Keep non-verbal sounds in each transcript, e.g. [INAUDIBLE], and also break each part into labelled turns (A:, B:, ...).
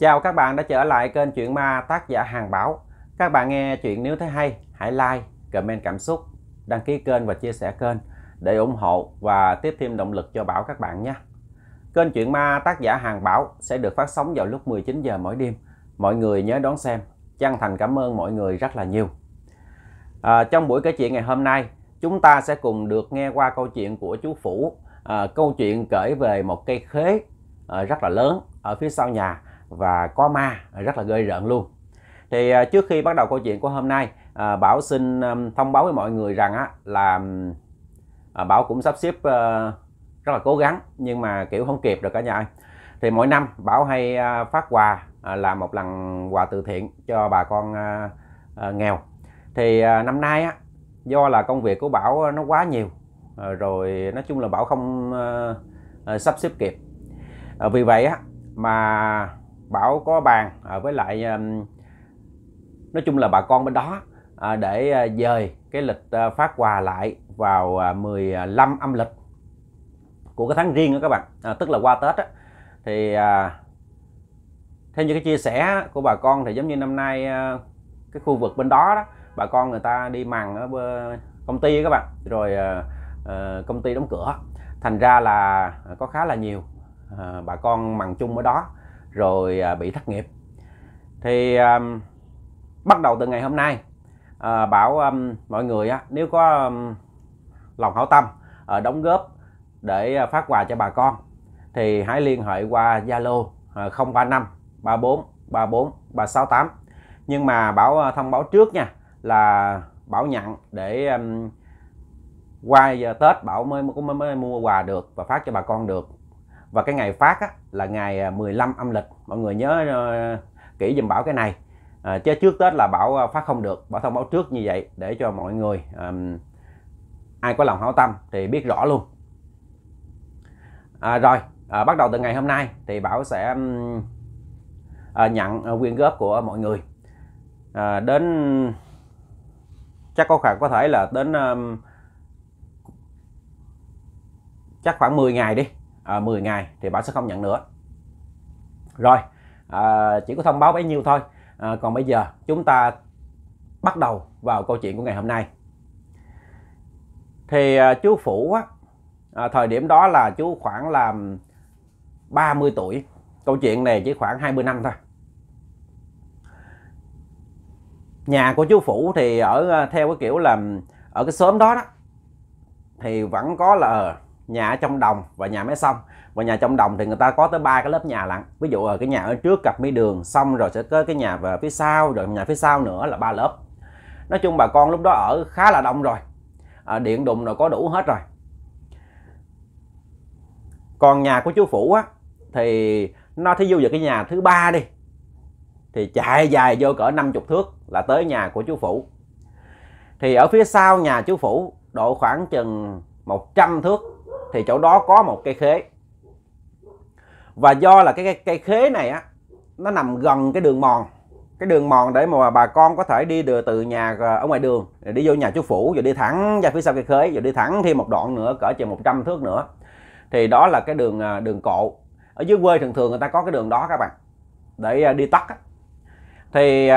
A: Chào các bạn đã trở lại kênh Chuyện Ma tác giả Hàng Bảo. Các bạn nghe chuyện nếu thấy hay, hãy like, comment cảm xúc, đăng ký kênh và chia sẻ kênh để ủng hộ và tiếp thêm động lực cho Bảo các bạn nhé. Kênh Chuyện Ma tác giả Hàng Bảo sẽ được phát sóng vào lúc 19 giờ mỗi đêm. Mọi người nhớ đón xem. Chân thành cảm ơn mọi người rất là nhiều. À, trong buổi kể chuyện ngày hôm nay, chúng ta sẽ cùng được nghe qua câu chuyện của chú Phủ. À, câu chuyện kể về một cây khế à, rất là lớn ở phía sau nhà và có ma rất là ghê rợn luôn thì à, trước khi bắt đầu câu chuyện của hôm nay à, bảo xin thông báo với mọi người rằng á là à, bảo cũng sắp xếp ờ, rất là cố gắng nhưng mà kiểu không kịp rồi cả nhà ơi thì mỗi năm bảo hay phát quà làm một lần quà từ thiện cho bà con nghèo thì năm nay á do là công việc của bảo nó quá nhiều rồi nói chung là bảo không ờ, ờ, sắp xếp kịp vì vậy á mà Bảo có bàn à, với lại um, nói chung là bà con bên đó à, để à, dời cái lịch phát quà lại vào à, 15 âm lịch của cái tháng riêng đó các bạn à, tức là qua Tết á, thì à, theo như cái chia sẻ của bà con thì giống như năm nay cái khu vực bên đó đó bà con người ta đi màng ở công ty các bạn rồi à, công ty đóng cửa thành ra là có khá là nhiều à, bà con màng chung ở đó rồi à, bị thất nghiệp thì à, bắt đầu từ ngày hôm nay à, bảo à, mọi người á, nếu có à, lòng hảo tâm à, đóng góp để à, phát quà cho bà con thì hãy liên hệ qua Zalo à, 035 34 34 368 nhưng mà bảo à, thông báo trước nha là bảo nhận để um, qua giờ Tết bảo mới, mới mới mua quà được và phát cho bà con được và cái ngày phát á, là ngày 15 à, âm lịch mọi người nhớ uh, kỹ dùm bảo cái này à, chứ trước tết là bảo à, phát không được bảo thông báo trước như vậy để cho mọi người um, ai có lòng hảo tâm thì biết rõ luôn à, rồi à, bắt đầu từ ngày hôm nay thì bảo sẽ um, à, nhận à, quyên góp của mọi người à, đến chắc có khoảng có thể là đến um, chắc khoảng 10 ngày đi à, 10 ngày thì bạn sẽ không nhận nữa rồi à, chỉ có thông báo bấy nhiêu thôi à, còn bây giờ chúng ta bắt đầu vào câu chuyện của ngày hôm nay thì à, chú phủ á, à, thời điểm đó là chú khoảng là 30 tuổi câu chuyện này chỉ khoảng 20 năm thôi nhà của chú phủ thì ở à, theo cái kiểu là ở cái xóm đó đó thì vẫn có là nhà ở trong đồng và nhà máy sông và nhà trong đồng thì người ta có tới ba cái lớp nhà lận ví dụ ở cái nhà ở trước cặp mi đường xong rồi sẽ có cái nhà về phía sau rồi nhà phía sau nữa là ba lớp nói chung bà con lúc đó ở khá là đông rồi à, điện đụng rồi có đủ hết rồi còn nhà của chú phủ á thì nó thí dụ về cái nhà thứ ba đi thì chạy dài vô cỡ 50 thước là tới nhà của chú phủ thì ở phía sau nhà chú phủ độ khoảng chừng 100 thước thì chỗ đó có một cây khế và do là cái cây, khế này á nó nằm gần cái đường mòn cái đường mòn để mà bà con có thể đi được từ nhà ờ, ở ngoài đường rồi đi vô nhà chú phủ rồi đi thẳng ra phía sau cây khế rồi đi thẳng thêm một đoạn nữa cỡ chừng 100 thước nữa thì đó là cái đường ờ, đường cộ ở dưới quê thường thường người ta có cái đường đó các bạn để ờ, đi tắt thì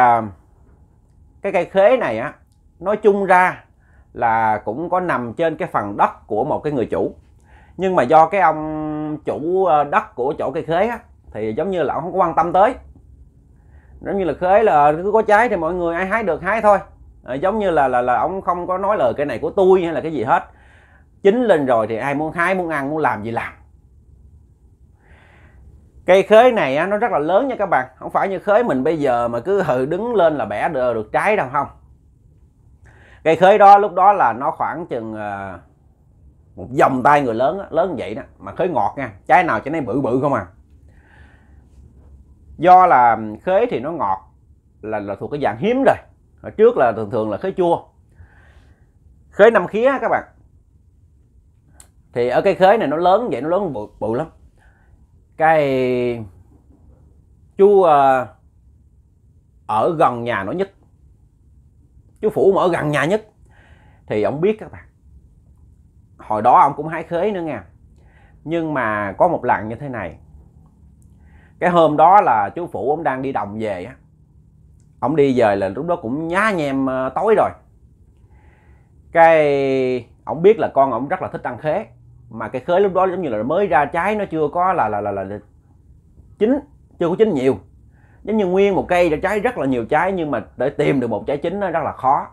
A: cái cây khế này á nói chung ra là cũng có nằm trên cái phần đất của một cái người chủ nhưng mà do cái ông chủ ờ, đất của chỗ cây khế á, thì giống như là ông không có quan tâm tới giống như là khế là ờ, cứ có trái thì mọi người ai hái được hái thôi à, giống như là là là ông không có nói lời cái này của tôi hay là cái gì hết chín lên rồi thì ai muốn hái muốn ăn muốn làm gì làm cây khế này á, nó rất là lớn nha các bạn không phải như khế mình bây giờ mà cứ hừ đứng lên là bẻ được, được trái đâu không cây khế đó lúc đó là nó khoảng chừng uh, một vòng tay người lớn đó, lớn như vậy đó mà khế ngọt nha trái nào cho nên bự bự không à do là khế thì nó ngọt là là thuộc cái dạng hiếm rồi hồi trước là thường thường là khế chua khế năm khía các bạn thì ở cái khế này nó lớn vậy nó lớn bự, bự lắm cái chú ờ, ở gần nhà nó nhất chú phủ mà ở gần nhà nhất thì ông biết các bạn hồi đó ông cũng hái khế nữa nha nhưng mà có một lần như thế này cái hôm đó là chú phụ ông đang đi đồng về á ông đi về là lúc đó cũng nhá nhem ờ, tối rồi cái ông biết là con ông rất là thích ăn khế mà cái khế lúc đó giống như là mới ra trái nó chưa có là là là là, là chín chưa có chín nhiều giống như nguyên một cây ra trái rất là nhiều trái nhưng mà để tìm được một trái chín nó rất là khó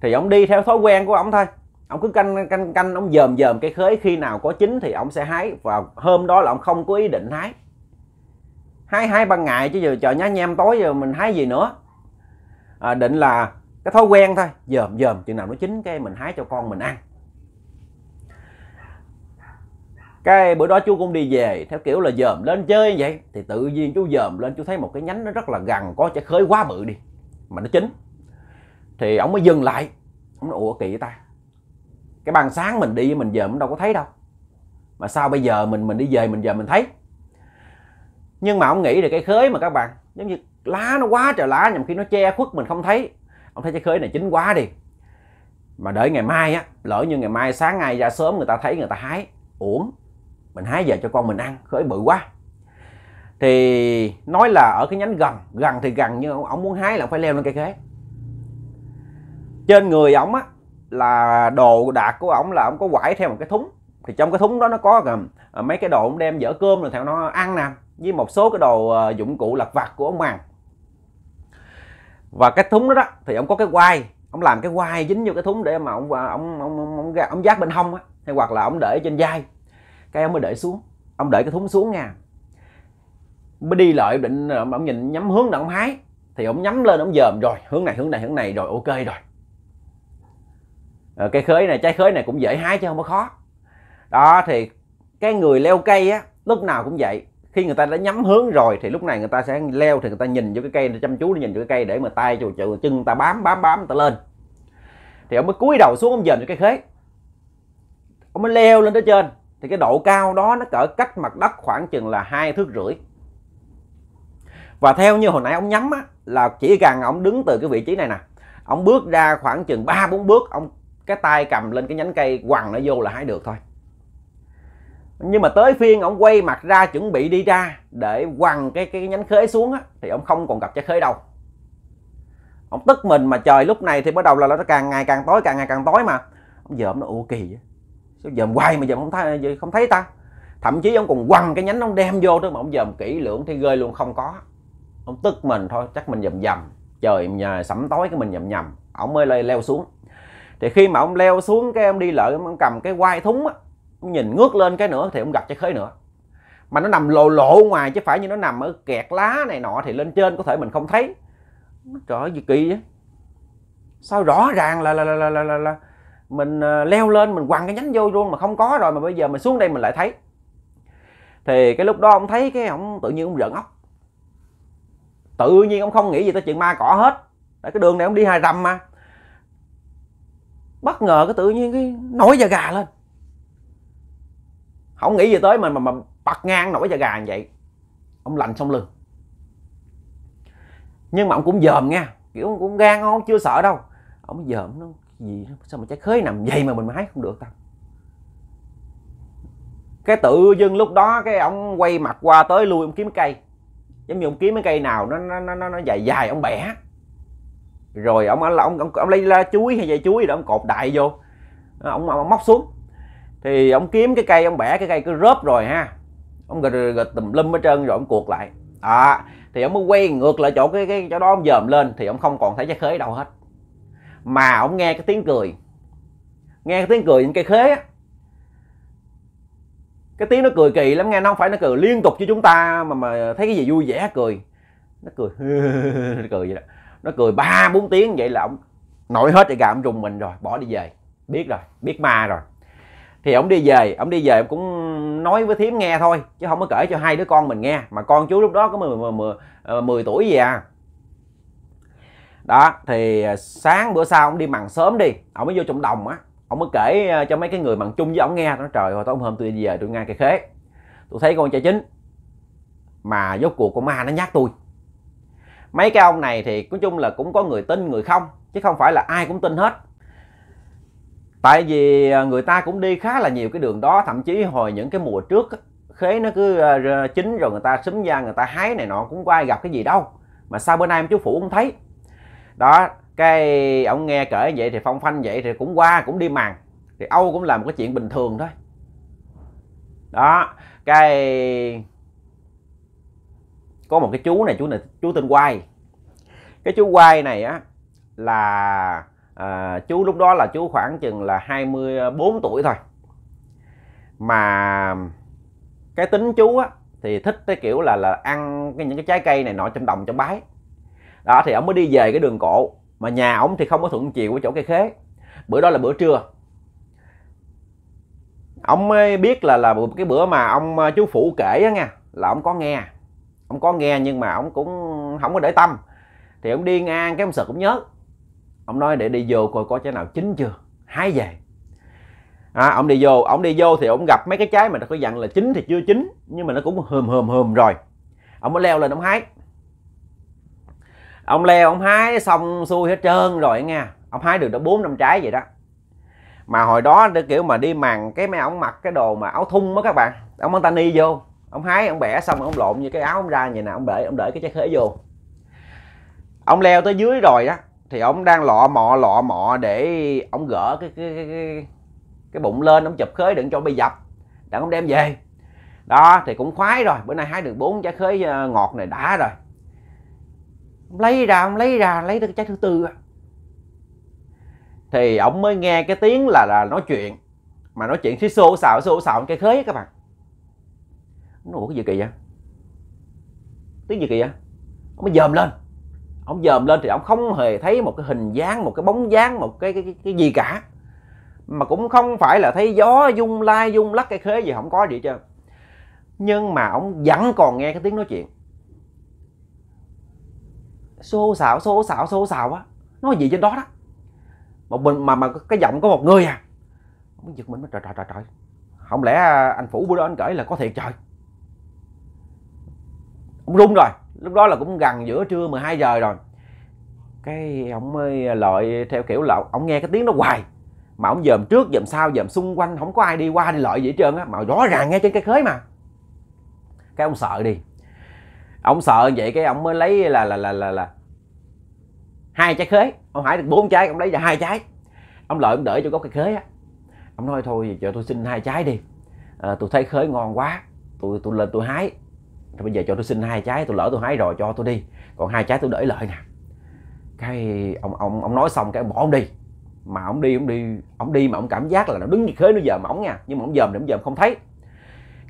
A: thì ông đi theo thói quen của ông thôi ông cứ canh canh canh ông dòm dòm cái khế khi nào có chín thì ông sẽ hái và hôm đó là ông không có ý định hái hái hái ban ngày chứ giờ chờ nhá nhem tối giờ mình hái gì nữa à, định là cái thói quen thôi dòm dòm chừng nào nó chín cái mình hái cho con mình ăn cái bữa đó chú cũng đi về theo kiểu là dòm lên chơi vậy thì tự nhiên chú dòm lên chú thấy một cái nhánh nó rất là gần có trái khế quá bự đi mà nó chín thì ông mới dừng lại ông nói ủa kỳ vậy ta cái ban sáng mình đi mình giờ mình đâu có thấy đâu mà sao bây giờ mình mình đi về mình giờ mình thấy nhưng mà ông nghĩ là cái khới mà các bạn giống như lá nó quá trời lá nhằm khi nó che khuất mình không thấy ông thấy cái khới này chín quá đi mà đợi ngày mai á lỡ như ngày mai sáng ngày ra sớm người ta thấy người ta hái uổng mình hái về cho con mình ăn khởi bự quá thì nói là ở cái nhánh gần gần thì gần nhưng ông, ông muốn hái là ông phải leo lên cây khế trên người ông á là đồ đạc của ổng là ổng có quải theo một cái thúng thì trong cái thúng đó nó có gồm ờ, mấy cái đồ ổng đem dở cơm rồi theo nó ăn nè với một số cái đồ ờ, dụng cụ lặt vặt của ông màng và cái thúng đó, đó thì ông có cái quai ông làm cái quai dính vô cái thúng để mà ông ông ờ, ông ông, ông, ông giác bên hông á hay hoặc là ông để trên vai cái ông mới để xuống ông để cái thúng xuống nha mới đi lại định ông nhìn nhắm hướng nào ông hái thì ông nhắm lên ông dòm rồi hướng này hướng này hướng này rồi ok rồi Ờ, cây khế này trái khế này cũng dễ hái chứ không có khó đó thì cái người leo cây á lúc nào cũng vậy khi người ta đã nhắm hướng rồi thì lúc này người ta sẽ leo thì người ta nhìn vô cái cây để chăm chú để nhìn vô cái cây để mà tay chùi chùi chân ta bám bám bám ta lên thì ông mới cúi đầu xuống ông dền cho cái khế ông mới leo lên tới trên thì cái độ cao đó nó cỡ cách mặt đất khoảng chừng là hai thước rưỡi và theo như hồi nãy ông nhắm á, là chỉ cần ông đứng từ cái vị trí này nè ông bước ra khoảng chừng ba bốn bước ông cái tay cầm lên cái nhánh cây quằn nó vô là hái được thôi nhưng mà tới phiên ông quay mặt ra chuẩn bị đi ra để quằn cái cái nhánh khế xuống á, thì ông không còn gặp trái khế đâu ông tức mình mà trời lúc này thì bắt đầu là nó càng ngày càng tối càng ngày càng tối mà ông dòm nó ủa kỳ vậy sao dòm hoài mà giờ không thấy không thấy ta thậm chí ông còn quằn cái nhánh ông đem vô đó mà ông dòm kỹ lưỡng thì rơi luôn không có ông tức mình thôi chắc mình dầm dầm trời nhà sẩm tối cái mình nhầm nhầm ông mới leo xuống thì khi mà ông leo xuống cái ông đi lợi ông cầm cái quai thúng á nhìn ngước lên cái nữa thì ông gặp trái khế nữa mà nó nằm lộ lộ ngoài chứ phải như nó nằm ở kẹt lá này nọ thì lên trên có thể mình không thấy trời ơi gì kỳ vậy sao rõ ràng là là là là là, là, là mình ờ, leo lên mình quăng cái nhánh vô luôn mà không có rồi mà bây giờ mình xuống đây mình lại thấy thì cái lúc đó ông thấy cái ông tự nhiên ông giận óc tự nhiên ông không nghĩ gì tới chuyện ma cỏ hết tại cái đường này ông đi hai rầm mà bất ngờ cái tự nhiên cái nổi da gà lên không nghĩ gì tới mình mà, mà bật ngang nổi da gà như vậy ông lạnh xong lưng nhưng mà ông cũng dòm nghe, kiểu ông cũng gan ông chưa sợ đâu ông dòm nó gì sao mà trái khế nằm vậy mà mình hái không được ta cái tự dưng lúc đó cái ông quay mặt qua tới lui ông kiếm cây giống như ông kiếm cái cây nào nó nó nó nó dài dài ông bẻ rồi ông ông ông, ông, ông lấy la chuối hay dây chuối gì ông cột đại vô ông, ờ, ông, ông móc xuống thì ông kiếm cái cây ông bẻ cái cây cứ rớp rồi ha ông gật gật tùm lum hết trơn rồi ông cuột lại à thì ông mới quay ngược lại chỗ cái, cái chỗ đó ông dòm lên thì ông không còn thấy trái khế đâu hết mà ông nghe cái tiếng cười nghe cái tiếng cười những cây khế á cái tiếng nó cười kỳ lắm nghe nó không phải nó cười liên tục với chúng ta mà mà thấy cái gì vui vẻ cười nó cười [LAUGHS] cười vậy đó nó cười ba bốn tiếng vậy là ông nổi hết cái gà ông trùng mình rồi bỏ đi về biết rồi biết ma rồi thì ông đi về ông đi về cũng nói với thím nghe thôi chứ không có kể cho hai đứa con mình nghe mà con chú lúc đó có 10, 10, 10 tuổi gì à đó thì ờ, sáng bữa sau ông đi mặn sớm đi ông mới vô trong đồng á ông mới kể ờ, cho mấy cái người mặn chung với ông nghe nó trời hồi tối hôm tôi đi về tôi nghe cái khế tôi thấy con trai chính mà dốt cuộc con ma nó nhát tôi mấy cái ông này thì nói chung là cũng có người tin người không chứ không phải là ai cũng tin hết tại vì à, người ta cũng đi khá là nhiều cái đường đó thậm chí hồi những cái mùa trước khế nó cứ à, chín rồi người ta xúm da người ta hái này nọ cũng có ai gặp cái gì đâu mà sao bữa nay em chú phủ không thấy đó cái ông nghe kể vậy thì phong phanh vậy thì cũng qua cũng đi màng thì âu cũng là một cái chuyện bình thường thôi đó cái có một cái chú này chú này chú tên quay cái chú quay này á là à, chú lúc đó là chú khoảng chừng là 24 tuổi thôi mà cái tính chú á thì thích cái kiểu là là ăn cái những cái trái cây này nọ trong đồng trong bái đó thì ông mới đi về cái đường cổ mà nhà ông thì không có thuận chiều với chỗ cây khế bữa đó là bữa trưa ông mới biết là là cái bữa mà ông à, chú phụ kể á nha là ông có nghe ông có nghe nhưng mà ông cũng không có để tâm thì ông đi ngang cái ông sợ cũng nhớ ông nói để đi vô coi có trái nào chín chưa hái về à, ông đi vô ông đi vô thì ông gặp mấy cái trái mà nó có dặn là chín thì chưa chín nhưng mà nó cũng hờm hờm hờm rồi ông mới leo lên ông hái ông leo ông hái xong xuôi hết trơn rồi nghe ông hái được đã bốn năm trái vậy đó mà hồi đó kiểu mà đi màng cái mấy ông mặc cái đồ mà áo thun đó các bạn ông mang tani vô ông hái ông bẻ xong ông lộn như cái áo ông ra như nào ông để ông để cái trái khế vô ông leo tới dưới rồi đó thì ông đang lọ mọ lọ mọ để ông gỡ cái cái cái, cái, cái bụng lên ông chụp khế đừng cho bị dập đặng ông đem về đó thì cũng khoái rồi bữa nay hái được bốn trái khế ờ, ngọt này đã rồi ông lấy ra ông lấy ra lấy được trái thứ tư thì ông mới nghe cái tiếng là là nói chuyện mà nói chuyện xí xô xào xô xào cái khế các bạn nó ủa cái gì kỳ vậy tiếng gì kỳ vậy ông mới dòm lên ông dòm lên thì ông không hề thấy một cái hình dáng một cái bóng dáng một cái cái, cái, cái gì cả mà cũng không phải là thấy gió dung lai dung lắc cái khế gì không có gì chứ nhưng mà ông vẫn còn nghe cái tiếng nói chuyện xô xạo xô xạo xô xạo á nói gì trên đó đó một mình mà mà cái giọng có một người à ông giật mình mới trời trời trời trời không lẽ anh phủ bữa đó anh cởi là có thiệt trời rung rồi lúc đó là cũng gần giữa trưa 12 giờ rồi cái ông mới lợi theo kiểu là ông nghe cái tiếng nó hoài mà ông dòm trước dòm sau dòm xung quanh không có ai đi qua đi lợi gì hết trơn á mà rõ ràng nghe trên cái khới mà cái ông sợ đi ông sợ vậy cái ông mới lấy là là là là là hai trái khế ông hải được bốn trái ông lấy ra hai trái ông lợi ông đợi cho có cái khế á ông nói thôi cho tôi xin hai trái đi à, tôi thấy khế ngon quá tôi tôi lên tôi hái rồi bây giờ cho tôi xin hai trái tôi lỡ tôi hái rồi cho tôi đi còn hai trái tôi để lại nè cái ông ông ông nói xong cái ông bỏ ông đi mà ông đi ông đi ông đi mà ông cảm giác là nó đứng như khế nó dòm ổng nha nhưng mà ông dòm thì ông dòm không thấy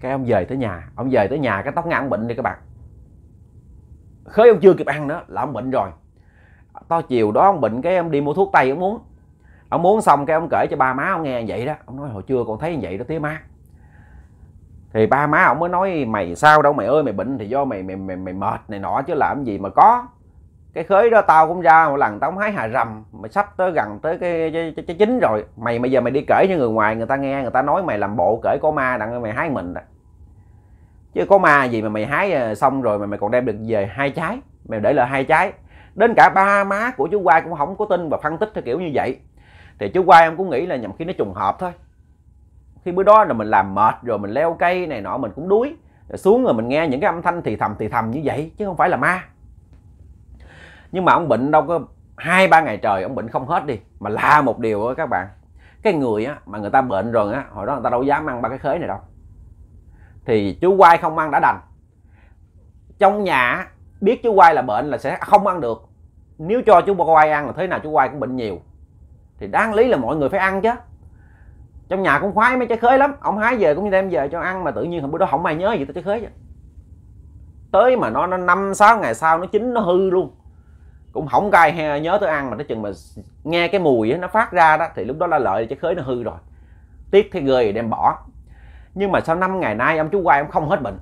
A: cái ông về tới nhà ông về tới nhà cái tóc ngang ông bệnh đi các bạn khế ông chưa kịp ăn nữa là ông bệnh rồi to chiều đó ông bệnh cái ông đi mua thuốc tây ông muốn ông muốn xong cái ông kể cho ba má ông nghe vậy đó ông nói hồi trưa con thấy như vậy đó tía má thì ba má ổng mới nói mày sao đâu mày ơi mày bệnh thì do mày mày mày, mày mệt này nọ chứ làm gì mà có cái khới đó tao cũng ra một lần tao không hái hà rầm mày sắp tới gần tới cái, cái, cái, cái chính rồi mày bây giờ mày đi kể cho người ngoài người ta nghe người ta nói mày làm bộ kể có ma đặng mày hái mình đó chứ có ma gì mà mày hái ờ, xong rồi mà mày còn đem được về hai trái mày để lại hai trái đến cả ba má của chú quay cũng không có tin và phân tích theo kiểu như vậy thì chú quay em cũng nghĩ là nhầm khi nó trùng hợp thôi thì bữa đó là mình làm mệt rồi mình leo cây này nọ mình cũng đuối rồi xuống rồi mình nghe những cái âm thanh thì thầm thì thầm như vậy chứ không phải là ma nhưng mà ông bệnh đâu có hai ba ngày trời ông bệnh không hết đi mà là một điều á các bạn cái người á mà người ta bệnh rồi á hồi đó người ta đâu dám ăn ba cái khế này đâu thì chú quay không ăn đã đành trong nhà biết chú quay là bệnh là sẽ không ăn được nếu cho chú quay ăn là thế nào chú quay cũng bệnh nhiều thì đáng lý là mọi người phải ăn chứ trong nhà cũng khoái mấy trái khế lắm ông hái về cũng như đem về cho ăn mà tự nhiên hôm bữa đó không ai nhớ gì tới trái khế vậy tới mà nó nó năm sáu ngày sau nó chín nó hư luôn cũng không cay nhớ tới ăn mà tới chừng mà nghe cái mùi nó phát ra đó thì lúc đó là lợi trái khế nó hư rồi tiếc thế ghê đem bỏ nhưng mà sau năm ngày nay ông chú quay ông không hết bệnh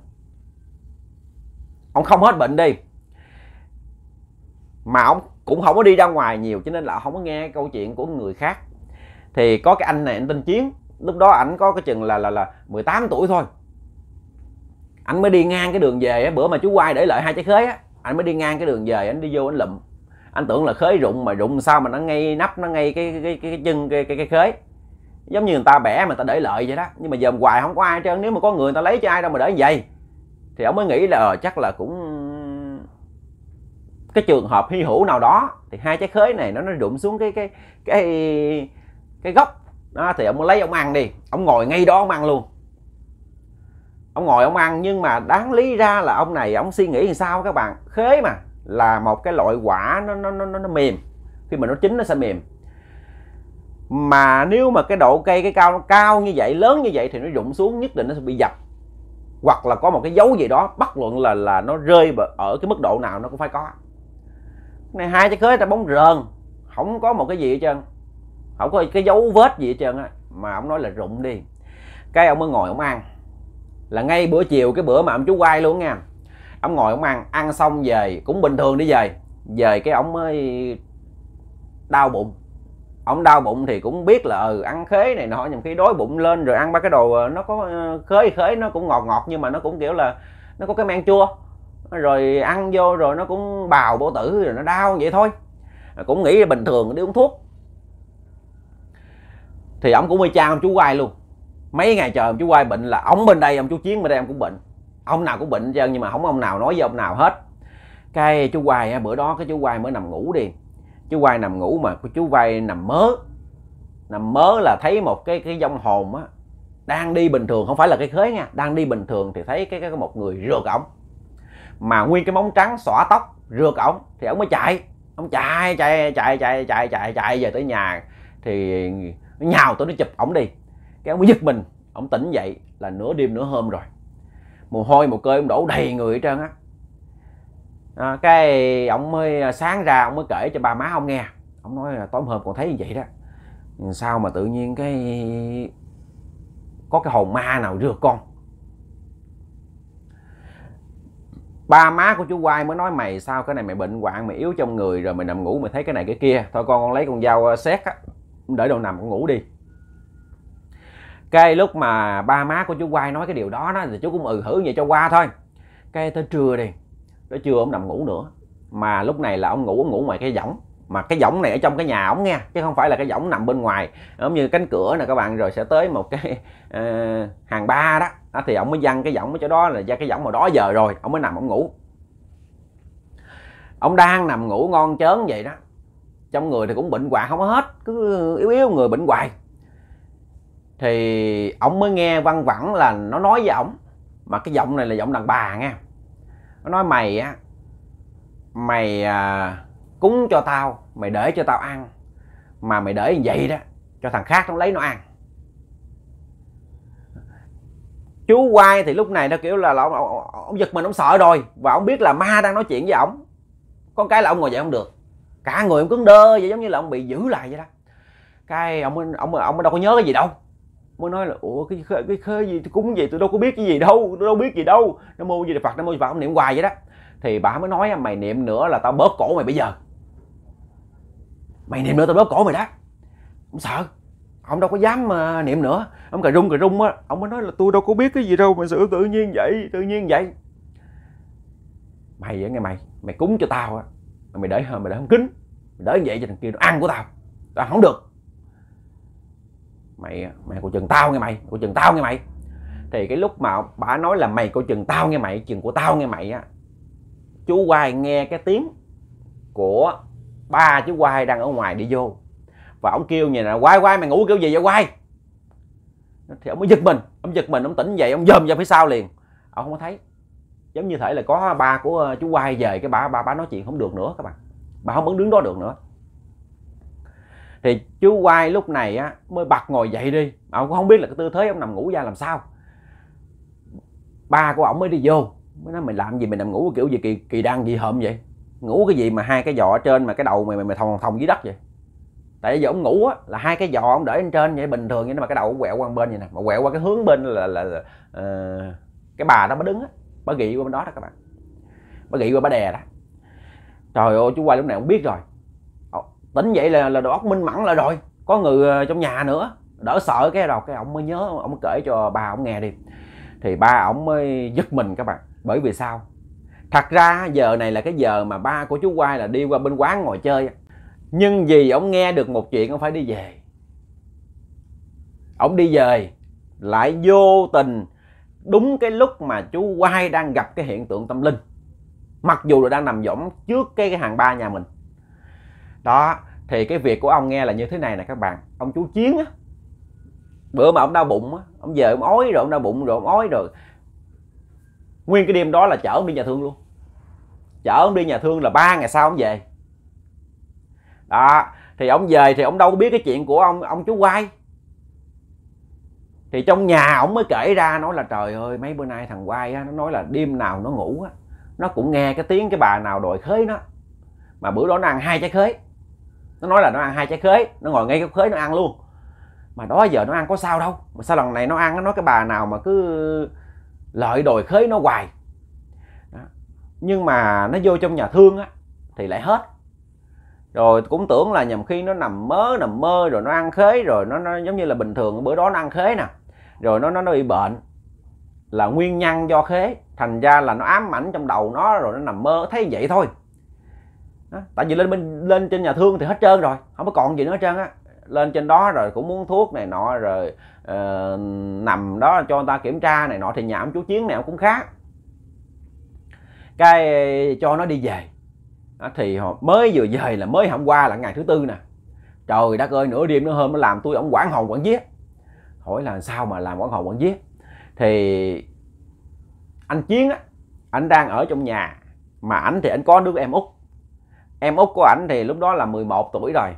A: ông không hết bệnh đi mà ông cũng không có đi ra ngoài nhiều cho nên là không có nghe câu chuyện của người khác thì có cái anh này anh tên chiến lúc đó ảnh có cái chừng là là là 18 tuổi thôi ảnh mới đi ngang cái đường về á, bữa mà chú quay để lại hai trái khế á ảnh mới đi ngang cái đường về anh đi vô anh lụm anh tưởng là khế rụng mà rụng sao mà nó ngay nắp nó ngay cái cái cái, cái chân cái, cái cái khế giống như người ta bẻ mà ta để lợi vậy đó nhưng mà dòm hoài không có ai trơn nếu mà có người, người ta lấy cho ai đâu mà để như vậy thì ông mới nghĩ là ờ, chắc là cũng cái trường hợp hy hữu nào đó thì hai trái khế này nó nó rụng xuống cái cái cái cái gốc đó, thì ông lấy ông ăn đi ông ngồi ngay đó ông ăn luôn ông ngồi ông ăn nhưng mà đáng lý ra là ông này ông suy nghĩ làm sao các bạn khế mà là một cái loại quả nó nó nó nó mềm khi mà nó chín nó sẽ mềm mà nếu mà cái độ cây cái cao nó cao như vậy lớn như vậy thì nó rụng xuống nhất định nó sẽ bị dập hoặc là có một cái dấu gì đó bất luận là là nó rơi ở cái mức độ nào nó cũng phải có này hai trái khế ta bóng rờn không có một cái gì hết trơn không có cái dấu vết gì hết trơn á mà ông nói là rụng đi cái ông mới ngồi ông ăn là ngay bữa chiều cái bữa mà ông chú quay luôn nha ông ngồi ông ăn ăn xong về cũng bình thường đi về về cái ông mới đau bụng ông đau bụng thì cũng biết là ừ, ăn khế này nọ nhưng khi đói bụng lên rồi ăn ba cái đồ ờ, nó có ờ, khế khế nó cũng ngọt ngọt nhưng mà nó cũng kiểu là nó có cái men chua rồi ăn vô rồi nó cũng bào bổ tử rồi nó đau vậy thôi cũng nghĩ là bình thường đi uống thuốc thì ông cũng y chang ông chú quay luôn mấy ngày trời ông chú quay bệnh là ông bên đây ông chú chiến bên đây ông cũng bệnh ông nào cũng bệnh trơn nhưng mà không ông nào nói với ông nào hết cái chú quay bữa đó cái chú quay mới nằm ngủ đi chú quay nằm ngủ mà chú quay nằm mớ nằm mớ là thấy một cái cái dông hồn á đang đi bình thường không phải là cái khế nha đang đi bình thường thì thấy cái, cái một người rượt ổng mà nguyên cái móng trắng xõa tóc rượt ổng thì ổng mới chạy ông chạy chạy chạy chạy chạy chạy chạy về tới nhà thì nó nhào tới nó chụp ổng đi cái ổng mới giật mình ổng tỉnh dậy là nửa đêm nửa hôm rồi mồ hôi mồ cơi ông đổ đầy người hết trơn á à, cái ổng mới sáng ra ổng mới kể cho ba má ông nghe ổng nói là tối hôm còn thấy như vậy đó sao mà tự nhiên cái có cái hồn ma nào rượt con ba má của chú quay mới nói mày sao cái này mày bệnh hoạn mày yếu trong người rồi mày nằm ngủ mày thấy cái này cái kia thôi con con lấy con dao uh, xét á để đồ nằm con ngủ đi cái lúc mà ba má của chú quay nói cái điều đó đó thì chú cũng ừ thử vậy cho qua thôi cái tới trưa đi tới trưa ông nằm ngủ nữa mà lúc này là ông ngủ ông ngủ ngoài cái võng mà cái võng này ở trong cái nhà ổng nghe chứ không phải là cái võng nằm bên ngoài giống như cánh cửa nè các bạn rồi sẽ tới một cái uh, hàng ba đó à, thì ông mới văng cái võng ở chỗ đó là ra cái võng mà đó giờ rồi ông mới nằm ổng ngủ Ông đang nằm ngủ ngon chớn vậy đó trong người thì cũng bệnh hoạn không có hết cứ yếu yếu người bệnh hoài thì ổng mới nghe văn vẳng là nó nói với ổng mà cái giọng này là giọng đàn bà nghe nó nói mày á mày à, cúng cho tao mày để cho tao ăn mà mày để như vậy đó cho thằng khác nó lấy nó ăn chú quay thì lúc này nó kiểu là, là ông, ông, ông giật mình ông sợ rồi và ông biết là ma đang nói chuyện với ổng con cái là ông ngồi dậy không được cả người ông cứng đơ vậy giống như là ông bị giữ lại vậy đó cái ông ông ông đâu có nhớ cái gì đâu mới nói là ủa cái cái cái khơi gì cúng gì tôi đâu có biết cái gì đâu tôi đâu biết gì đâu nó mua gì là phật nó mua gì phật ông niệm hoài vậy đó thì bà mới nói mày niệm nữa là tao bóp cổ mày bây giờ mày niệm nữa tao bóp cổ mày đó ông sợ ông đâu có dám mà ờ, niệm nữa ông cà rung cà rung á ông mới nói là tôi đâu có biết cái gì đâu mà sự tự nhiên vậy tự nhiên vậy mày vậy nghe mày mày cúng cho tao á mà mày để hờ mày để không kính mày để vậy cho thằng kia nó ăn của tao tao không được mày mày của chừng tao nghe mày của chừng tao nghe mày thì cái lúc mà bà nói là mày của chừng tao nghe mày chừng của tao nghe mày á chú quay nghe cái tiếng của ba chú quay đang ở ngoài đi vô và ông kêu như là quay quay mày ngủ kêu gì vậy quay thì ông mới giật mình ông giật mình ông tỉnh dậy ông dòm ra phía sau liền ông không có thấy giống như thể là có ba của ờ, chú quay về cái bà bà bà nói chuyện không được nữa các bạn bà không vẫn đứng đó được nữa thì chú quay lúc này á mới bật ngồi dậy đi mà ông cũng không biết là cái tư thế ông nằm ngủ ra làm sao ba của ông mới đi vô mới nói mày làm gì mày nằm ngủ kiểu gì kỳ kỳ đăng gì hợm vậy ngủ cái gì mà hai cái giò ở trên mà cái đầu mày mày, mày thòng thòng dưới đất vậy tại giờ ông ngủ á là hai cái giò ông để trên trên vậy bình thường vậy mà cái đầu quẹo qua bên vậy nè mà quẹo qua cái hướng bên là là, là uh, cái bà đó mới đứng á bà ghị qua bên đó đó các bạn bà ghị qua bà đè đó trời ơi chú quay lúc này không biết rồi ờ, tính vậy là là đầu óc minh mẫn lại rồi có người ờ, trong nhà nữa đỡ sợ cái đầu cái ông mới nhớ ông kể cho bà ông nghe đi thì ba ông mới giật mình các bạn bởi vì sao thật ra giờ này là cái giờ mà ba của chú quay là đi qua bên quán ngồi chơi nhưng vì ông nghe được một chuyện ông phải đi về ông đi về lại vô tình đúng cái lúc mà chú quay đang gặp cái hiện tượng tâm linh mặc dù là đang nằm võng trước cái, cái hàng ba nhà mình đó thì cái việc của ông nghe là như thế này nè các bạn ông chú chiến á bữa mà ông đau bụng á ông về ông ói rồi ông đau bụng rồi ông ói rồi nguyên cái đêm đó là chở ông đi nhà thương luôn chở ông đi nhà thương là ba ngày sau ông về đó thì ông về thì ông đâu có biết cái chuyện của ông ông chú quay thì trong nhà ổng mới kể ra nói là trời ơi mấy bữa nay thằng quay á nó nói là đêm nào nó ngủ á nó cũng nghe cái tiếng cái bà nào đòi khế nó mà bữa đó nó ăn hai trái khế nó nói là nó ăn hai trái khế nó ngồi ngay cái khế nó ăn luôn mà đó giờ nó ăn có sao đâu mà sao lần này nó ăn nó nói cái bà nào mà cứ lợi đòi khế nó hoài đó. nhưng mà nó vô trong nhà thương á thì lại hết rồi cũng tưởng là nhầm khi nó nằm mớ nằm mơ rồi nó ăn khế rồi nó, nó giống như là bình thường bữa đó nó ăn khế nè rồi nó nó, bị bệnh là nguyên nhân do khế thành ra là nó ám ảnh trong đầu nó rồi nó nằm mơ thấy vậy thôi đó. tại vì lên bên lên trên nhà thương thì hết trơn rồi không có còn gì nữa hết trơn á lên trên đó rồi cũng muốn thuốc này nọ rồi uh, nằm đó cho người ta kiểm tra này nọ thì nhà ông chú chiến nào cũng khác cái cho nó đi về đó, thì họ mới vừa về là mới hôm qua là ngày thứ tư nè trời đất ơi nửa đêm nữa hôm nó làm tôi ổng quản hồn quản giết hỏi là sao mà làm quán hậu quán giết thì anh chiến á anh đang ở trong nhà mà ảnh thì anh có đứa em út em út của ảnh thì lúc đó là 11 tuổi rồi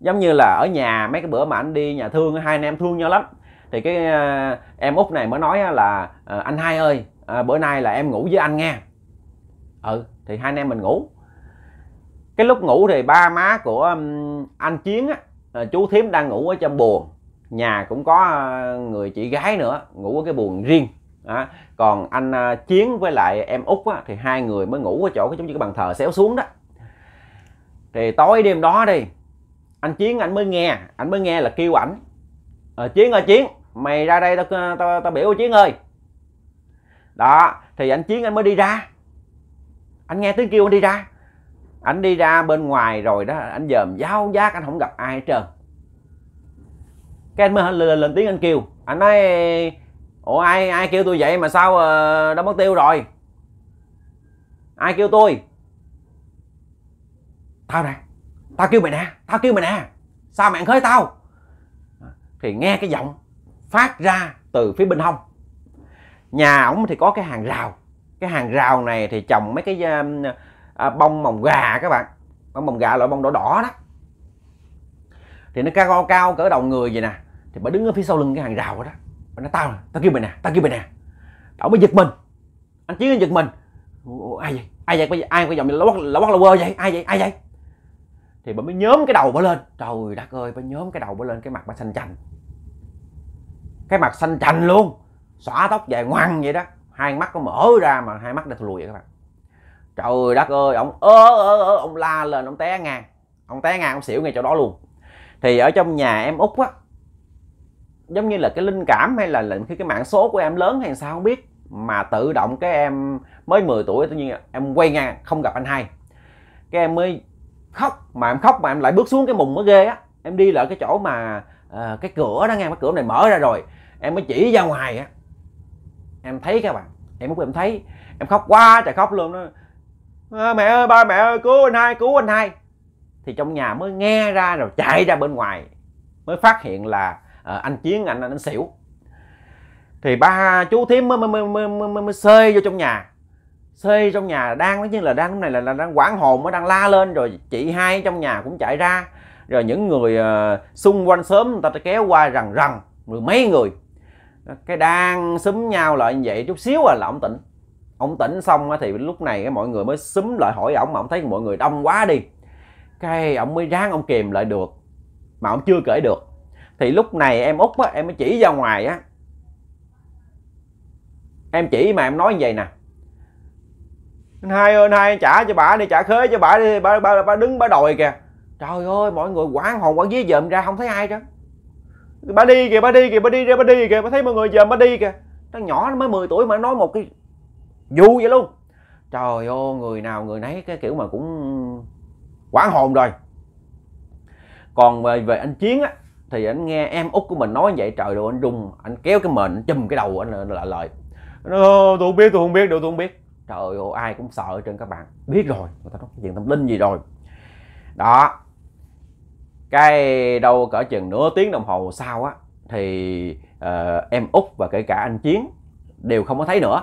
A: giống như là ở nhà mấy cái bữa mà anh đi nhà thương hai anh em thương nhau lắm thì cái ờ, em út này mới nói là ờ, anh hai ơi ờ, bữa nay là em ngủ với anh nghe ừ thì hai anh em mình ngủ cái lúc ngủ thì ba má của anh chiến á, chú thím đang ngủ ở trong buồn nhà cũng có ờ, người chị gái nữa ngủ ở cái buồng riêng đó. còn anh ờ, chiến với lại em út á, thì hai người mới ngủ ở chỗ cái giống như cái bàn thờ xéo xuống đó thì tối đêm đó đi anh chiến anh mới nghe anh mới nghe là kêu ảnh ờ, chiến ơi chiến mày ra đây tao tao tao biểu chiến ơi đó thì anh chiến anh mới đi ra anh nghe tiếng kêu anh đi ra anh đi ra bên ngoài rồi đó anh dòm giáo giác anh không gặp ai hết trơn cái anh mới lên, lên tiếng anh kêu anh nói ủa ai ai kêu tôi vậy mà sao uh, đã mất tiêu rồi ai kêu tôi tao nè tao kêu mày nè tao kêu mày nè sao mày ăn khới tao thì nghe cái giọng phát ra từ phía bên hông nhà ổng thì có cái hàng rào cái hàng rào này thì trồng mấy cái um, à, bông mồng gà các bạn bông mồng gà loại bông đỏ đỏ đó thì nó cao cao cỡ đầu người vậy nè thì bà đứng ở phía sau lưng cái hàng rào đó bà nói tao tao kêu mày nè tao kêu mày nè ông mới giật mình anh chiến giật mình ai vậy ai vậy ai cái giọng là quắc là quắc là quơ vậy ai vậy ai vậy thì bà mới nhóm cái đầu bà lên trời đất ơi bà nhóm cái đầu bà lên cái mặt bà xanh chành cái mặt xanh chành luôn xõa tóc dài ngoằn vậy đó hai mắt có mở ra mà hai mắt đã thù lùi vậy các bạn trời đất ơi ông ơ ơ ơ, ông la lên ông té ngang ông té ngang ông xỉu ngay chỗ đó luôn thì ở trong nhà em út á giống như là cái linh cảm hay là, lệnh khi cái mạng số của em lớn hay sao không biết mà tự động cái em mới 10 tuổi tự nhiên em quay ngang không gặp anh hai cái em mới khóc mà em khóc mà em lại bước xuống cái mùng mới ghê á em đi lại cái chỗ mà à, cái cửa đó nghe cái cửa này mở ra rồi em mới chỉ ra ngoài á em thấy các bạn em mới em thấy em khóc quá trời khóc luôn đó à, mẹ ơi ba mẹ ơi cứu anh hai cứu anh hai thì trong nhà mới nghe ra rồi chạy ra bên ngoài mới phát hiện là à, anh chiến anh anh, xỉu thì ba chú thím mới mới mới, mới, mới, mới, mới xê vô trong nhà xơi trong nhà đang nói như là đang lúc này là, là đang quảng hồn mới đang la lên rồi chị hai trong nhà cũng chạy ra rồi những người uh, xung quanh sớm người ta kéo qua rằng rằng rồi mấy người cái đang xúm nhau lại như vậy chút xíu à là ông tỉnh ông tỉnh xong thì lúc này mọi người mới xúm lại hỏi ổng mà ông thấy mọi người đông quá đi cái ông mới ráng ông kìm lại được mà ông chưa kể được thì lúc này em út á, em mới chỉ ra ngoài á em chỉ mà em nói như vậy nè anh hai ơi anh hai trả cho bà đi trả khế cho bà đi bà, bà, bà đứng bà đòi kìa trời ơi mọi người quảng hồn quảng dí dòm ra không thấy ai đó bà đi kìa bà đi kìa bà đi ra bà đi kìa bà thấy mọi người dòm bà đi kìa nó nhỏ nó mới 10 tuổi mà nói một cái vu vậy luôn trời ơi người nào người nấy cái kiểu mà cũng quảng hồn rồi còn về, về anh chiến á thì anh nghe em út của mình nói vậy trời đồ anh rung anh kéo cái mền anh chùm cái đầu anh là, là lời tôi không biết tôi không biết đâu tôi không biết trời ơi ai cũng sợ trên các bạn biết rồi người ta nói chuyện tâm linh gì rồi đó cái đâu cỡ chừng nửa tiếng đồng hồ sau á thì uh, em út và kể cả anh chiến đều không có thấy nữa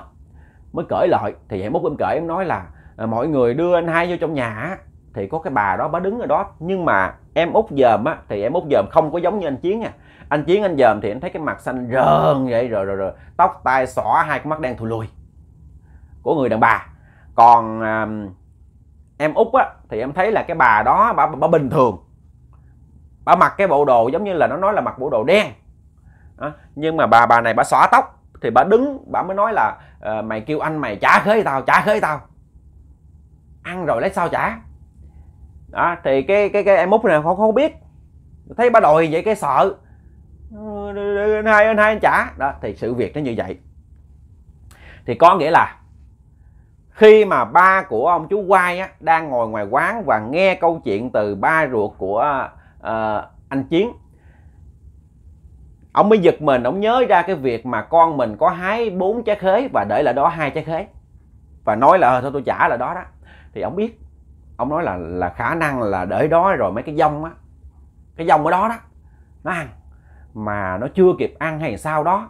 A: mới cởi lại thì em út em cởi em nói là ờ, mọi người đưa anh hai vô trong nhà thì có cái bà đó bà đứng ở đó nhưng mà em út dòm á thì em út dòm không có giống như anh chiến à anh chiến anh dòm thì anh thấy cái mặt xanh rờn vậy rồi rồi rồi tóc tai xỏ hai cái mắt đen thù lùi của người đàn bà còn à, em út á thì em thấy là cái bà đó bà, bà bình thường bà mặc cái bộ đồ giống như là nó nói là mặc bộ đồ đen à, nhưng mà bà bà này bà xõa tóc thì bà đứng bà mới nói là à, mày kêu anh mày trả khế tao trả khế tao ăn rồi lấy sao trả đó thì cái cái cái em út này không không biết thấy ba đòi vậy cái sợ anh hai anh hai anh trả đó thì sự việc nó như vậy thì có nghĩa là khi mà ba của ông chú quay á, đang ngồi ngoài quán và nghe câu chuyện từ ba ruột của uh, anh chiến ông mới giật mình ông nhớ ra cái việc mà con mình có hái bốn trái khế và để lại đó hai trái khế và nói là thôi tôi trả là đó đó thì ông biết ông nói là là khả năng là để đó rồi mấy cái dông á cái dông ở đó đó nó ăn mà nó chưa kịp ăn hay sao đó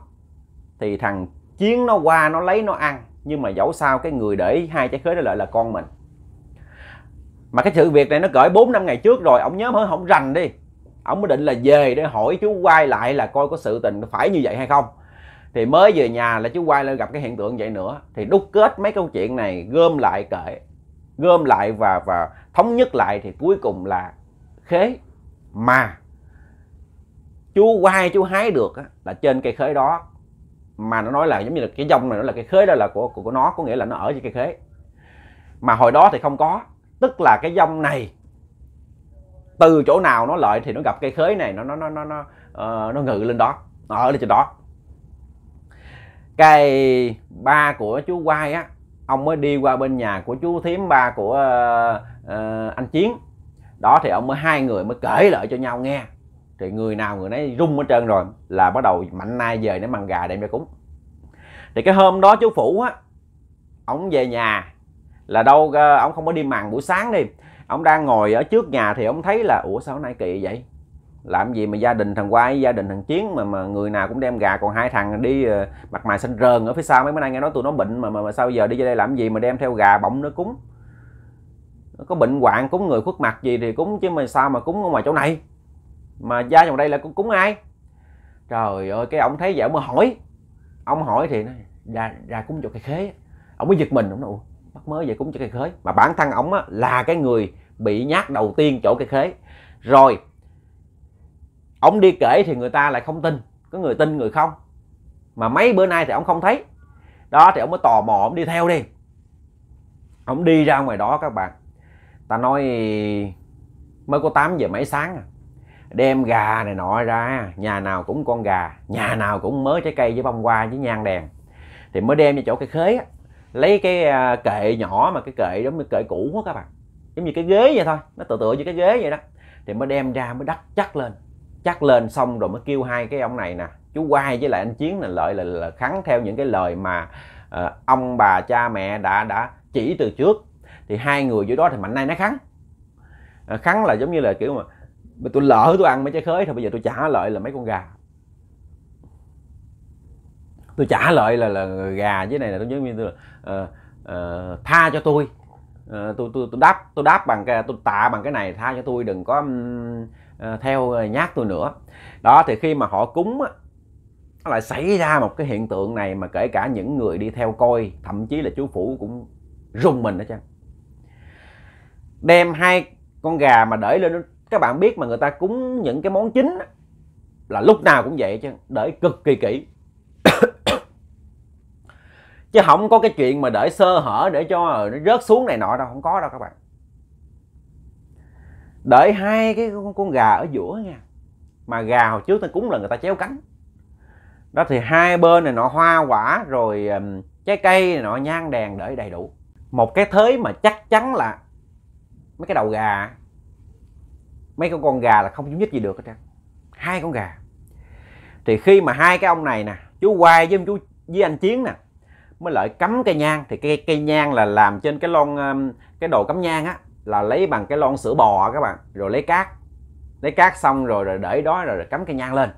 A: thì thằng chiến nó qua nó lấy nó ăn nhưng mà dẫu sao cái người để hai trái khế đó lại là con mình mà cái sự việc này nó cởi bốn năm ngày trước rồi ông nhớ mới không rành đi ông mới định là về để hỏi chú quay lại là coi có sự tình phải như vậy hay không thì mới về nhà là chú quay lại gặp cái hiện tượng vậy nữa thì đúc kết mấy câu chuyện này gom lại kệ gom lại và và thống nhất lại thì cuối cùng là khế mà chú quay chú hái được á, là trên cây khế đó mà nó nói là giống như là cái dông này nó là cái khế đó là của, của của nó có nghĩa là nó ở trên cây khế mà hồi đó thì không có tức là cái dông này từ chỗ nào nó lợi thì nó gặp cây khế này nó nó nó nó nó uh, nó ngự lên đó nó ở lên trên đó cây ba của chú quay á ông mới đi qua bên nhà của chú thím ba của uh, anh chiến đó thì ông mới hai người mới kể lại cho nhau nghe thì người nào người nấy rung hết trơn rồi là bắt đầu mạnh nay về để măng gà đem ra cúng thì cái hôm đó chú phủ á ông về nhà là đâu ờ, ông không có đi màng buổi sáng đi ông đang ngồi ở trước nhà thì ông thấy là ủa sao nay kỳ vậy làm gì mà gia đình thằng quái gia đình thằng chiến mà mà người nào cũng đem gà còn hai thằng đi uh, mặt mày xanh rờn ở phía sau mấy bữa nay nghe nói tụi nó bệnh mà, mà mà sao giờ đi ra đây làm gì mà đem theo gà bỗng nó cúng có bệnh hoạn cúng người khuất mặt gì thì cúng chứ mà sao mà cúng ở ngoài chỗ này mà gia trong đây là cúng, cúng ai trời ơi cái ông thấy vậy ông hỏi ông hỏi thì nó ra ra cúng cho cây khế ông mới giật mình ông nói bắt mới vậy cúng cho cây khế mà bản thân ông á, là cái người bị nhát đầu tiên chỗ cây khế rồi ông đi kể thì người ta lại không tin có người tin người không mà mấy bữa nay thì ông không thấy đó thì ông mới tò mò ông đi theo đi ông đi ra ngoài đó các bạn ta nói mới có 8 giờ mấy sáng à. đem gà này nọ ra nhà nào cũng con gà nhà nào cũng mới trái cây với bông hoa với nhang đèn thì mới đem ra chỗ cái khế á. lấy cái à, kệ nhỏ mà cái kệ đó mới kệ cũ quá các bạn giống như cái ghế vậy thôi nó tựa tựa như cái ghế vậy đó thì mới đem ra mới đắt chắc lên chắc lên xong rồi mới kêu hai cái ông này nè chú quay với lại anh chiến là lợi là, là khắn theo những cái lời mà uh, ông bà cha mẹ đã đã chỉ từ trước thì hai người dưới đó thì mạnh nay nó kháng à, ờ, khắn là giống như là kiểu mà tôi lỡ tôi ăn mấy trái khới thì bây giờ tôi trả lợi là mấy con gà tôi trả lợi là là gà với này là tôi giống như tôi là ờ, uh, uh, tha cho tôi uh, tôi tôi tôi đáp tôi đáp bằng cái tôi tạ bằng cái này tha cho tôi đừng có um, Ờ, theo ờ, nhát tôi nữa đó thì khi mà họ cúng á, nó lại xảy ra một cái hiện tượng này mà kể cả những người đi theo coi thậm chí là chú phủ cũng rung mình đó chăng đem hai con gà mà để lên các bạn biết mà người ta cúng những cái món chính là lúc nào cũng vậy chứ để cực kỳ kỹ [COUGHS] chứ không có cái chuyện mà để sơ hở để cho ờ, nó rớt xuống này nọ đâu không có đâu các bạn đợi hai cái con, gà ở giữa nha mà gà hồi trước ta cúng là người ta chéo cánh đó thì hai bên này nọ hoa quả rồi trái cây này nọ nhang đèn để đầy đủ một cái thới mà chắc chắn là mấy cái đầu gà mấy con con gà là không giống nhất gì được hết trơn hai con gà thì khi mà hai cái ông này nè chú quay với chú với anh chiến nè mới lại cắm cây nhang thì cây cây nhang là làm trên cái lon cái đồ cắm nhang á là lấy bằng cái lon sữa bò các bạn rồi lấy cát lấy cát xong rồi rồi để đó rồi, rồi cắm cây nhang lên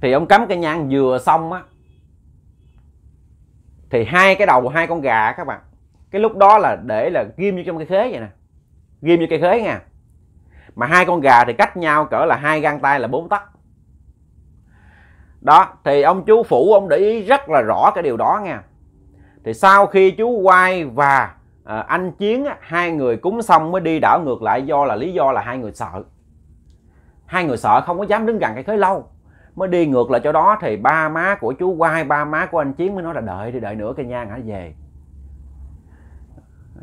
A: thì ông cắm cây nhang vừa xong á thì hai cái đầu hai con gà các bạn cái lúc đó là để là ghim như trong cái khế vậy nè ghim như cây khế nha mà hai con gà thì cách nhau cỡ là hai găng tay là bốn tấc đó thì ông chú phủ ông để ý rất là rõ cái điều đó nha thì sau khi chú quay và à, anh chiến á, hai người cúng xong mới đi đảo ngược lại do là lý do là hai người sợ hai người sợ không có dám đứng gần cái khế lâu mới đi ngược lại chỗ đó thì ba má của chú quay ba má của anh chiến mới nói là đợi đi đợi nữa cây nhang hả về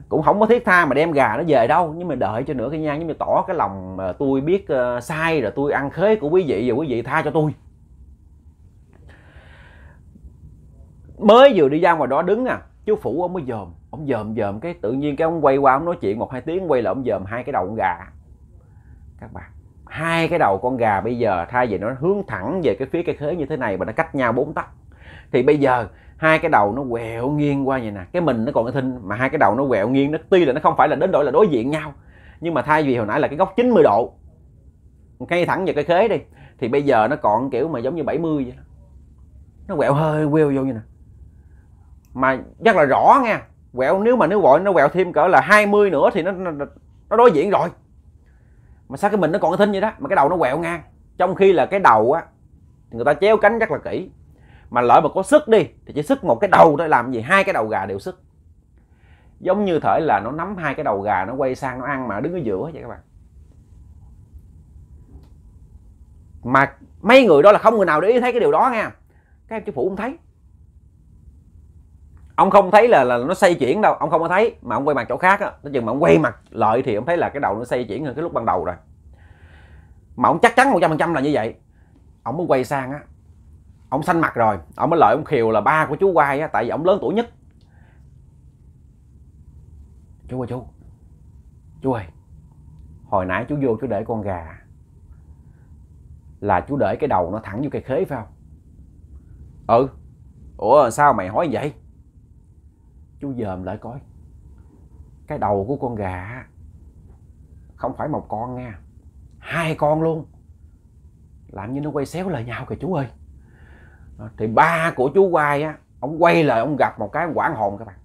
A: cũng không có thiết tha mà đem gà nó về đâu nhưng mà đợi cho nữa cái nhang nhưng mà tỏ cái lòng tôi biết ờ, sai rồi tôi ăn khế của quý vị và quý vị tha cho tôi mới vừa đi ra ngoài đó đứng à chú phủ ông mới dòm ông dòm dòm cái tự nhiên cái ông quay qua ông nói chuyện một hai tiếng quay lại ông dòm hai cái đầu con gà các bạn hai cái đầu con gà bây giờ thay vì nó hướng thẳng về cái phía cây khế như thế này mà nó cách nhau bốn tấc thì bây giờ hai cái đầu nó quẹo nghiêng qua vậy nè cái mình nó còn cái thinh mà hai cái đầu nó quẹo nghiêng nó tuy là nó không phải là đến đổi là đối diện nhau nhưng mà thay vì hồi nãy là cái góc 90 độ ngay thẳng về cái khế đi thì bây giờ nó còn kiểu mà giống như 70 vậy nó quẹo hơi quêu vô như nè mà rất là rõ nha quẹo nếu mà nếu gọi nó quẹo thêm cỡ là 20 nữa thì nó nó, đối diện rồi mà sao cái mình nó còn cái thính vậy đó mà cái đầu nó quẹo ngang trong khi là cái đầu á thì người ta chéo cánh rất là kỹ mà lỡ mà có sức đi thì chỉ sức một cái đầu thôi làm gì hai cái đầu gà đều sức giống như thể là nó nắm hai cái đầu gà nó quay sang nó ăn mà đứng ở giữa vậy các bạn mà mấy người đó là không người nào để ý thấy cái điều đó nha các em chỉ phụ không thấy ông không thấy là là nó xoay chuyển đâu ông không có thấy mà ông quay mặt chỗ khác á nói chừng mà ông quay mặt lợi thì ông thấy là cái đầu nó xoay chuyển hơn cái lúc ban đầu rồi mà ông chắc chắn 100% là như vậy ông mới quay sang á ông xanh mặt rồi ông mới lợi ông khiều là ba của chú quay á tại vì ông lớn tuổi nhất chú ơi chú chú ơi hồi nãy chú vô chú để con gà là chú để cái đầu nó thẳng vô cây khế phải không ừ ủa sao mày hỏi vậy chú dòm lại coi cái đầu của con gà không phải một con nha hai con luôn làm như nó quay xéo lời nhau kìa chú ơi thì ba của chú quay á ông quay lại ông gặp một cái quảng hồn các bạn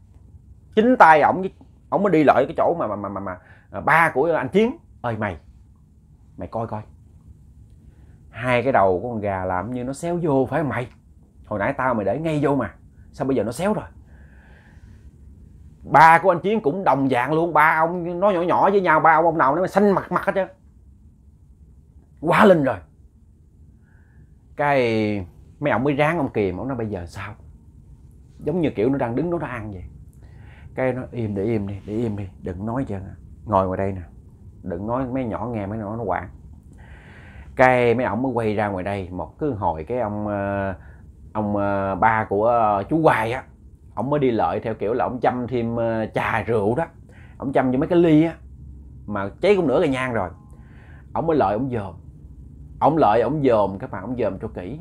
A: chính tay ổng ổng mới đi lại cái chỗ mà mà mà mà, mà à, ba của anh chiến ơi mày mày coi coi hai cái đầu của con gà làm như nó xéo vô phải không mày hồi nãy tao mày để ngay vô mà sao bây giờ nó xéo rồi ba của anh chiến cũng đồng dạng luôn ba ông nó nhỏ nhỏ với nhau ba ông ông nào nó xanh mặt mặt hết chứ quá linh rồi cái mấy ông mới ráng ông kìm ông nói bây giờ sao giống như kiểu nó đang đứng nó nó ăn vậy cái nó im để im đi để im đi đừng nói chưa ngồi ngoài đây nè đừng nói mấy nhỏ nghe mấy nhỏ nó quảng cái mấy ông mới quay ra ngoài đây một cứ hồi cái ông ờ, ông ờ, ba của ờ, chú hoài á ông mới đi lợi theo kiểu là ông chăm thêm ờ, trà rượu đó ông chăm cho mấy cái ly á mà cháy cũng nửa cái nhang rồi ông mới lợi ông dòm ông lợi ông dòm các bạn ông dòm cho kỹ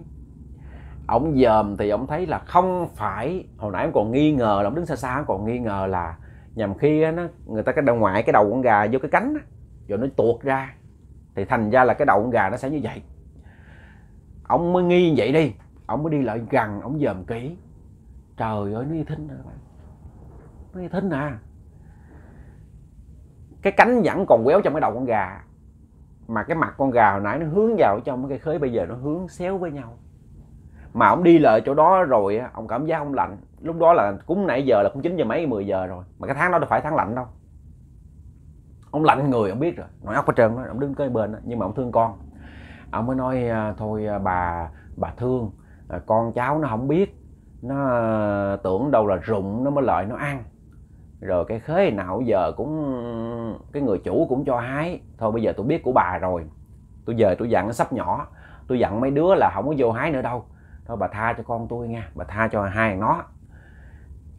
A: ông dòm thì ông thấy là không phải hồi nãy ông còn nghi ngờ là ông đứng xa xa ông còn nghi ngờ là nhằm khi á, nó người ta cái đầu ngoại cái đầu con gà vô cái cánh rồi nó tuột ra thì thành ra là cái đầu con gà nó sẽ như vậy ông mới nghi vậy đi ông mới đi lại gần ông dòm kỹ trời ơi nó y thinh rồi bạn nó y thinh nè à? cái cánh vẫn còn quéo trong cái đầu con gà mà cái mặt con gà hồi nãy nó hướng vào trong cái khế bây giờ nó hướng xéo với nhau mà ông đi lại chỗ đó rồi ông cảm giác ông lạnh lúc đó là cúng nãy giờ là cũng chín giờ mấy 10 giờ rồi mà cái tháng đó đâu phải tháng lạnh đâu ông lạnh người ông biết rồi nói ốc hết trơn đó ông đứng kế bên đó. nhưng mà ông thương con ông mới nói ờ, thôi ờ, bà bà thương ờ, con cháu nó không biết nó ờ, tưởng đâu là rụng nó mới lợi nó ăn rồi cái khế nào giờ cũng cái người chủ cũng cho hái thôi bây giờ tôi biết của bà rồi tôi về tôi dặn nó sắp nhỏ tôi dặn mấy đứa là không có vô hái nữa đâu thôi bà tha cho con tôi nha bà tha cho hai nó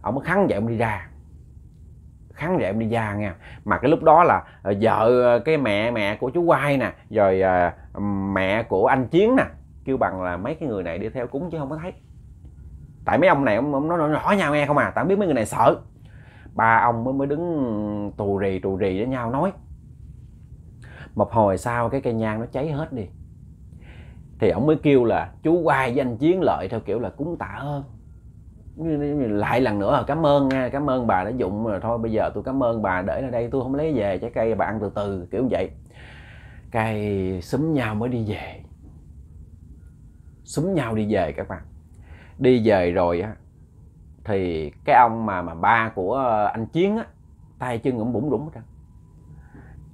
A: ông mới khắn vậy ông đi ra khắn vậy ông đi ra nha mà cái lúc đó là ờ, vợ ờ, cái mẹ mẹ của chú quay nè rồi mẹ của anh chiến nè kêu bằng là mấy cái người này đi theo cúng chứ không có thấy tại mấy ông này ông, ông nói rõ nhau nghe không à tao biết mấy người này sợ ba ông mới mới đứng tù rì tù rì với nhau nói một hồi sau cái cây nhang nó cháy hết đi thì ông mới kêu là chú quay với anh chiến lợi theo kiểu là cúng tạ ơn lại lần nữa là cảm ơn nha cảm ơn bà đã dụng rồi thôi bây giờ tôi cảm ơn bà để ở đây tôi không lấy về trái cây bà ăn từ từ kiểu vậy cây xúm nhau mới đi về xúm nhau đi về các bạn đi về rồi á thì cái ông mà mà ba của ờ, anh chiến á tay chân cũng bủng rủng hết trơn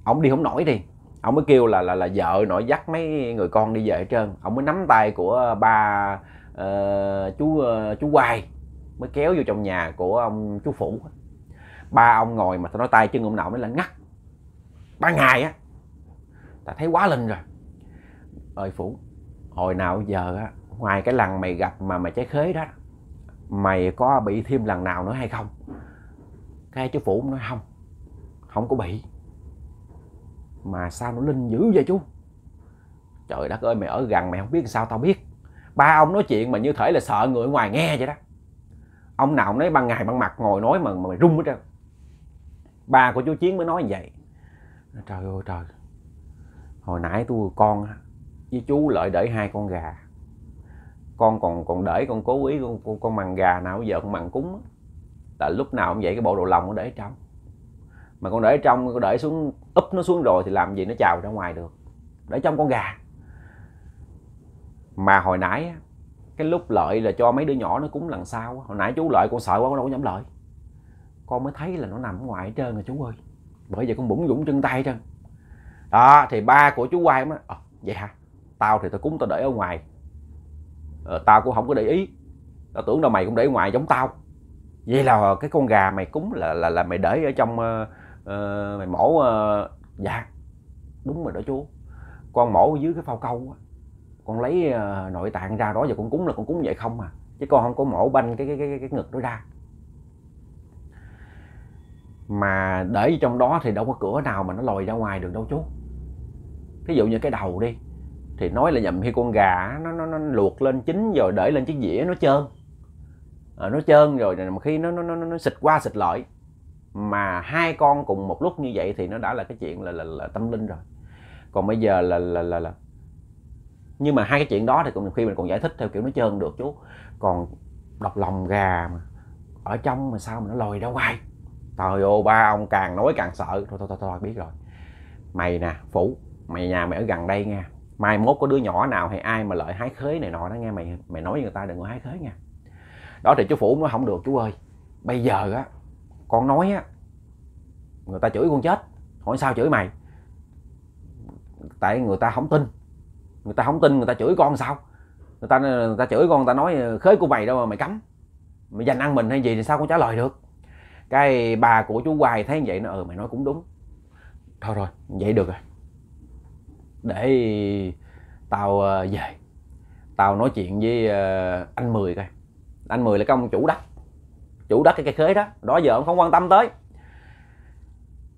A: ổng đi không nổi đi ông mới kêu là là là vợ nội dắt mấy người con đi về hết trơn ông mới nắm tay của ba uh, chú uh, chú quay mới kéo vô trong nhà của ông chú phủ ba ông ngồi mà tôi nói tay chân ông nào mới lên ngắt ba ngày á ta thấy quá linh rồi ơi phủ hồi nào giờ á ngoài cái lần mày gặp mà mày trái khế đó mày có bị thêm lần nào nữa hay không cái chú phủ nói không không có bị mà sao nó linh dữ vậy chú trời đất ơi mày ở gần mày không biết sao tao biết ba ông nói chuyện mà như thể là sợ người ngoài nghe vậy đó ông nào ông nói ban ngày ban mặt ngồi nói mà, mà mày run hết trơn ba của chú chiến mới nói như vậy trời ơi trời hồi nãy tôi con với chú lợi để hai con gà con còn còn để con cố ý con con, con mằng gà nào giờ con mằng cúng á là lúc nào cũng vậy cái bộ đồ lòng con để trong mà con để trong con để xuống úp nó xuống rồi thì làm gì nó chào ra ngoài được để trong con gà mà hồi nãy cái lúc lợi là cho mấy đứa nhỏ nó cúng lần sau hồi nãy chú lợi con sợ quá con đâu có dám lợi con mới thấy là nó nằm ngoài hết trơn rồi chú ơi bởi vậy con bủng dũng chân tay trơn đó thì ba của chú quay mới à, vậy hả tao thì tao cúng tao để ở ngoài à, tao cũng không có để ý tao tưởng đâu mày cũng để ngoài giống tao vậy là cái con gà mày cúng là là là mày để ở trong uh, uh, mày mổ uh, dạ đúng rồi đó chú con mổ dưới cái phao câu con lấy uh, nội tạng ra đó và con cúng là con cúng vậy không à chứ con không có mổ banh cái cái cái cái ngực nó ra mà để trong đó thì đâu có cửa nào mà nó lòi ra ngoài được đâu chú Ví dụ như cái đầu đi thì nói là nhầm khi con gà nó nó, nó luộc lên chín rồi để lên chiếc dĩa nó trơn à, nó trơn rồi mà khi nó nó nó nó xịt qua xịt lại mà hai con cùng một lúc như vậy thì nó đã là cái chuyện là là, là tâm linh rồi còn bây giờ là là là, là nhưng mà hai cái chuyện đó thì cũng khi mình còn giải thích theo kiểu nó trơn được chú còn đọc lòng gà mà ở trong mà sao mà nó lòi ra ngoài trời ơi ba ông càng nói càng sợ thôi thôi thôi, thôi biết rồi mày nè phủ mày nhà mày ở gần đây nha mai mốt có đứa nhỏ nào hay ai mà lợi hái khế này nọ đó nghe mày mày nói với người ta đừng có hái khế nha đó thì chú phủ nó không được chú ơi bây giờ á con nói á người ta chửi con chết hỏi sao chửi mày tại người ta không tin người ta không tin người ta chửi con sao người ta người ta chửi con người ta nói khế của mày đâu mà mày cấm mày dành ăn mình hay gì thì sao con trả lời được cái bà của chú hoài thấy vậy nó ừ mày nói cũng đúng thôi rồi vậy được rồi để tao ờ, về tao nói chuyện với ờ, anh mười coi anh mười là cái ông chủ đất chủ đất cái cây khế đó đó giờ ông không quan tâm tới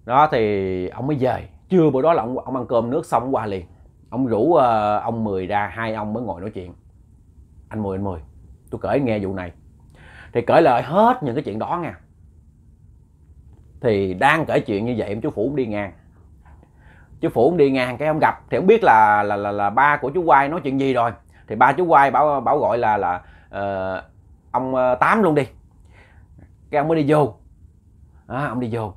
A: đó thì ông mới về chưa bữa đó là ông, ông ăn cơm nước xong qua liền ông rủ uh, ông mười ra hai ông mới ngồi nói chuyện anh mười anh mười tôi kể nghe vụ này thì kể lại hết những cái chuyện đó nha thì đang kể chuyện như vậy em chú phủ đi ngang chú phủ đi ngang cái ông gặp thì ông biết là là là, là ba của chú quay nói chuyện gì rồi thì ba chú quay bảo bảo gọi là là uh, ông ờ, tám luôn đi cái ông mới đi vô à, ông đi vô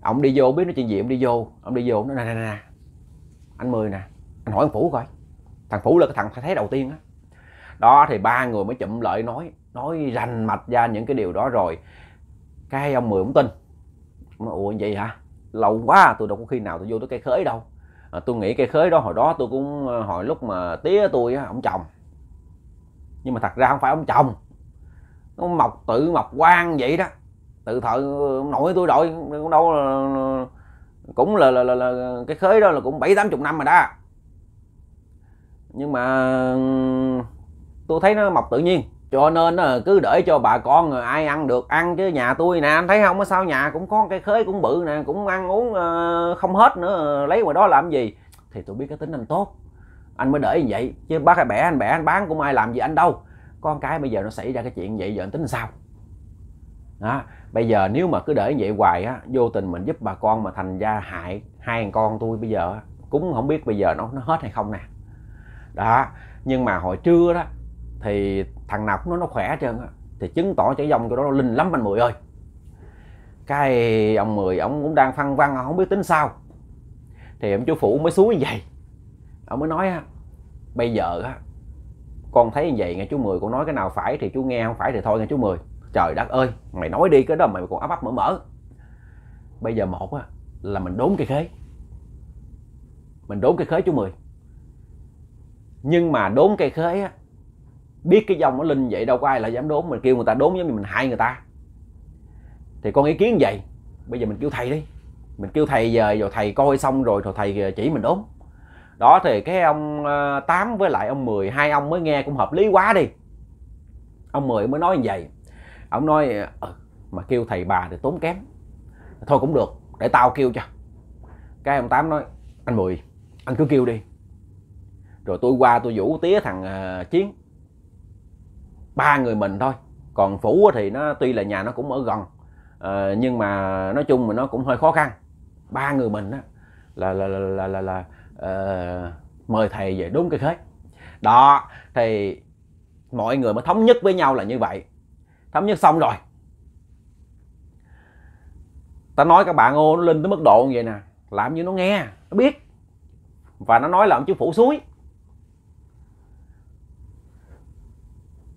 A: ông đi vô biết nói chuyện gì ông đi vô ông đi vô ông nói nè nè nè anh mười nè anh hỏi thằng phủ coi thằng phủ là cái thằng thấy đầu tiên á đó. đó thì ba người mới chụm lợi nói nói rành mạch ra những cái điều đó rồi cái ông mười cũng tin mà ủa vậy hả lâu quá tôi đâu có khi nào tôi vô tới cây khới đâu à, tôi nghĩ cây khới đó hồi đó tôi cũng ờ, hồi lúc mà tía tôi á ông chồng nhưng mà thật ra không phải ông chồng nó mọc tự mọc quang vậy đó tự thợ ờ, nội tôi đội cũng đâu là, ờ, cũng là, là, là, là cái khới đó là cũng bảy tám chục năm rồi đó nhưng mà tôi thấy nó mọc tự nhiên cho nên cứ để cho bà con ai ăn được ăn chứ nhà tôi nè anh thấy không Sao nhà cũng có cái khế cũng bự nè cũng ăn uống ờ, không hết nữa lấy ngoài đó làm gì thì tôi biết cái tính anh tốt anh mới để như vậy chứ bác hay bẻ anh bẻ anh bán cũng ai làm gì anh đâu con cái bây giờ nó xảy ra cái chuyện vậy giờ anh tính sao đó bây giờ nếu mà cứ để như vậy hoài á vô tình mình giúp bà con mà thành ra hại hai con tôi bây giờ cũng không biết bây giờ nó nó hết hay không nè đó nhưng mà hồi trưa đó thì thằng nào cũng nói nó khỏe hết trơn á thì chứng tỏ chảy dòng cho đó nó linh lắm anh mười ơi cái ông mười ông cũng đang phân vân không biết tính sao thì ông chú phụ mới xuống như vậy ông mới nói á bây giờ á con thấy như vậy nghe chú mười con nói cái nào phải thì chú nghe không phải thì thôi nghe chú mười trời đất ơi mày nói đi cái đó mày còn áp ấp mở mở bây giờ một á là mình đốn cây khế mình đốn cây khế chú mười nhưng mà đốn cây khế á biết cái dòng nó linh vậy đâu có ai là dám đốn mình kêu người ta đốn giống như mình hại người ta thì con ý kiến vậy bây giờ mình kêu thầy đi mình kêu thầy về rồi thầy coi xong rồi rồi thầy chỉ mình đốn đó thì cái ông ờ, tám với lại ông mười hai ông mới nghe cũng hợp lý quá đi ông mười mới nói như vậy ông nói ừ, mà kêu thầy bà thì tốn kém thôi cũng được để tao kêu cho cái ông tám nói anh mười anh cứ kêu đi rồi tôi qua tôi vũ tía thằng ờ, chiến ba người mình thôi còn phủ thì nó tuy là nhà nó cũng ở gần à, nhưng mà nói chung mà nó cũng hơi khó khăn ba người mình á là là là là là, là uh, mời thầy về đúng cái khế đó thì mọi người mới thống nhất với nhau là như vậy thống nhất xong rồi ta nói các bạn ô nó lên tới mức độ như vậy nè làm như nó nghe nó biết và nó nói là ông chú phủ suối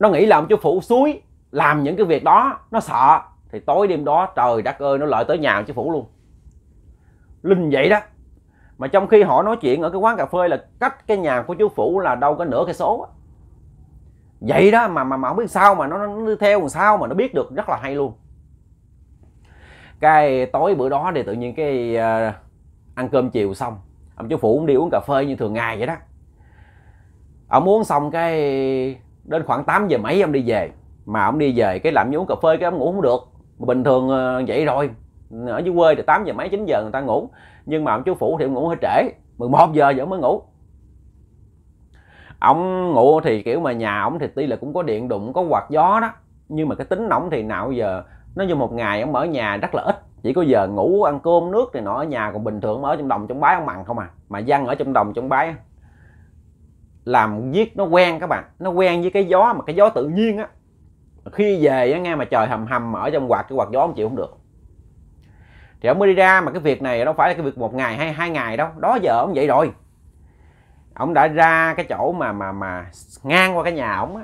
A: nó nghĩ là ông chú phủ suối làm những cái việc đó nó sợ thì tối đêm đó trời đất ơi nó lợi tới nhà ông chú phủ luôn linh vậy đó mà trong khi họ nói chuyện ở cái quán cà phê là cách cái nhà của chú phủ là đâu có nửa cây số vậy đó mà mà mà không biết sao mà nó, nó theo làm sao mà nó biết được rất là hay luôn cái tối bữa đó thì tự nhiên cái uh, ăn cơm chiều xong ông chú phủ cũng đi uống cà phê như thường ngày vậy đó ông uống xong cái đến khoảng 8 giờ mấy ông đi về mà ông đi về cái làm như uống cà phê cái ông ngủ không được bình thường ờ, vậy rồi ở dưới quê thì 8 giờ mấy 9 giờ người ta ngủ nhưng mà ông chú phủ thì ông ngủ hơi trễ 11 giờ giờ mới ngủ ông ngủ thì kiểu mà nhà ông thì tuy là cũng có điện đụng có quạt gió đó nhưng mà cái tính nóng thì nào giờ nó như một ngày ông ở nhà rất là ít chỉ có giờ ngủ ăn cơm nước thì nọ ở nhà còn bình thường ở trong đồng trong bái ông mặn không à mà dân ở trong đồng trong bái làm giết nó quen các bạn nó quen với cái gió mà cái gió tự nhiên á khi về á nghe mà trời hầm hầm ở trong quạt cái quạt gió không chịu không được thì ông mới đi ra mà cái việc này đâu phải là cái việc một ngày hay hai ngày đâu đó giờ ông vậy rồi ông đã ra cái chỗ mà mà mà ngang qua cái nhà ông á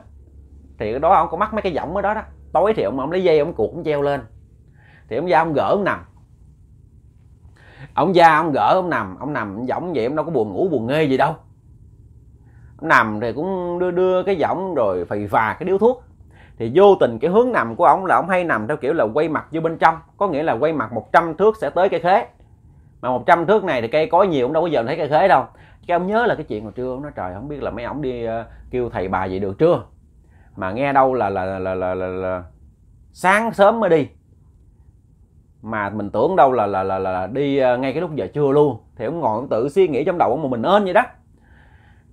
A: thì đó ông có mắc mấy cái giọng ở đó đó tối thì ông ông lấy dây ông cuộn ông treo lên thì ông ra ông gỡ ông nằm ông ra ông gỡ ông nằm ông nằm ông giọng vậy ông đâu có buồn ngủ buồn nghe gì đâu nằm thì cũng đưa đưa cái giọng rồi phì phà cái điếu thuốc thì vô tình cái hướng nằm của ông là ông hay nằm theo kiểu là quay mặt vô bên trong có nghĩa là quay mặt 100 thước sẽ tới cây khế mà 100 thước này thì cây có nhiều ông đâu có giờ thấy cây khế đâu cái ông nhớ là cái chuyện hồi trưa ông nói trời không biết là mấy ông đi ờ, kêu thầy bà vậy được chưa mà nghe đâu là là là là là, là, sáng sớm mới đi mà mình tưởng đâu là là là, là đi ờ, ngay cái lúc giờ trưa luôn thì ông ngồi ông tự suy nghĩ trong đầu ông một mình ên vậy đó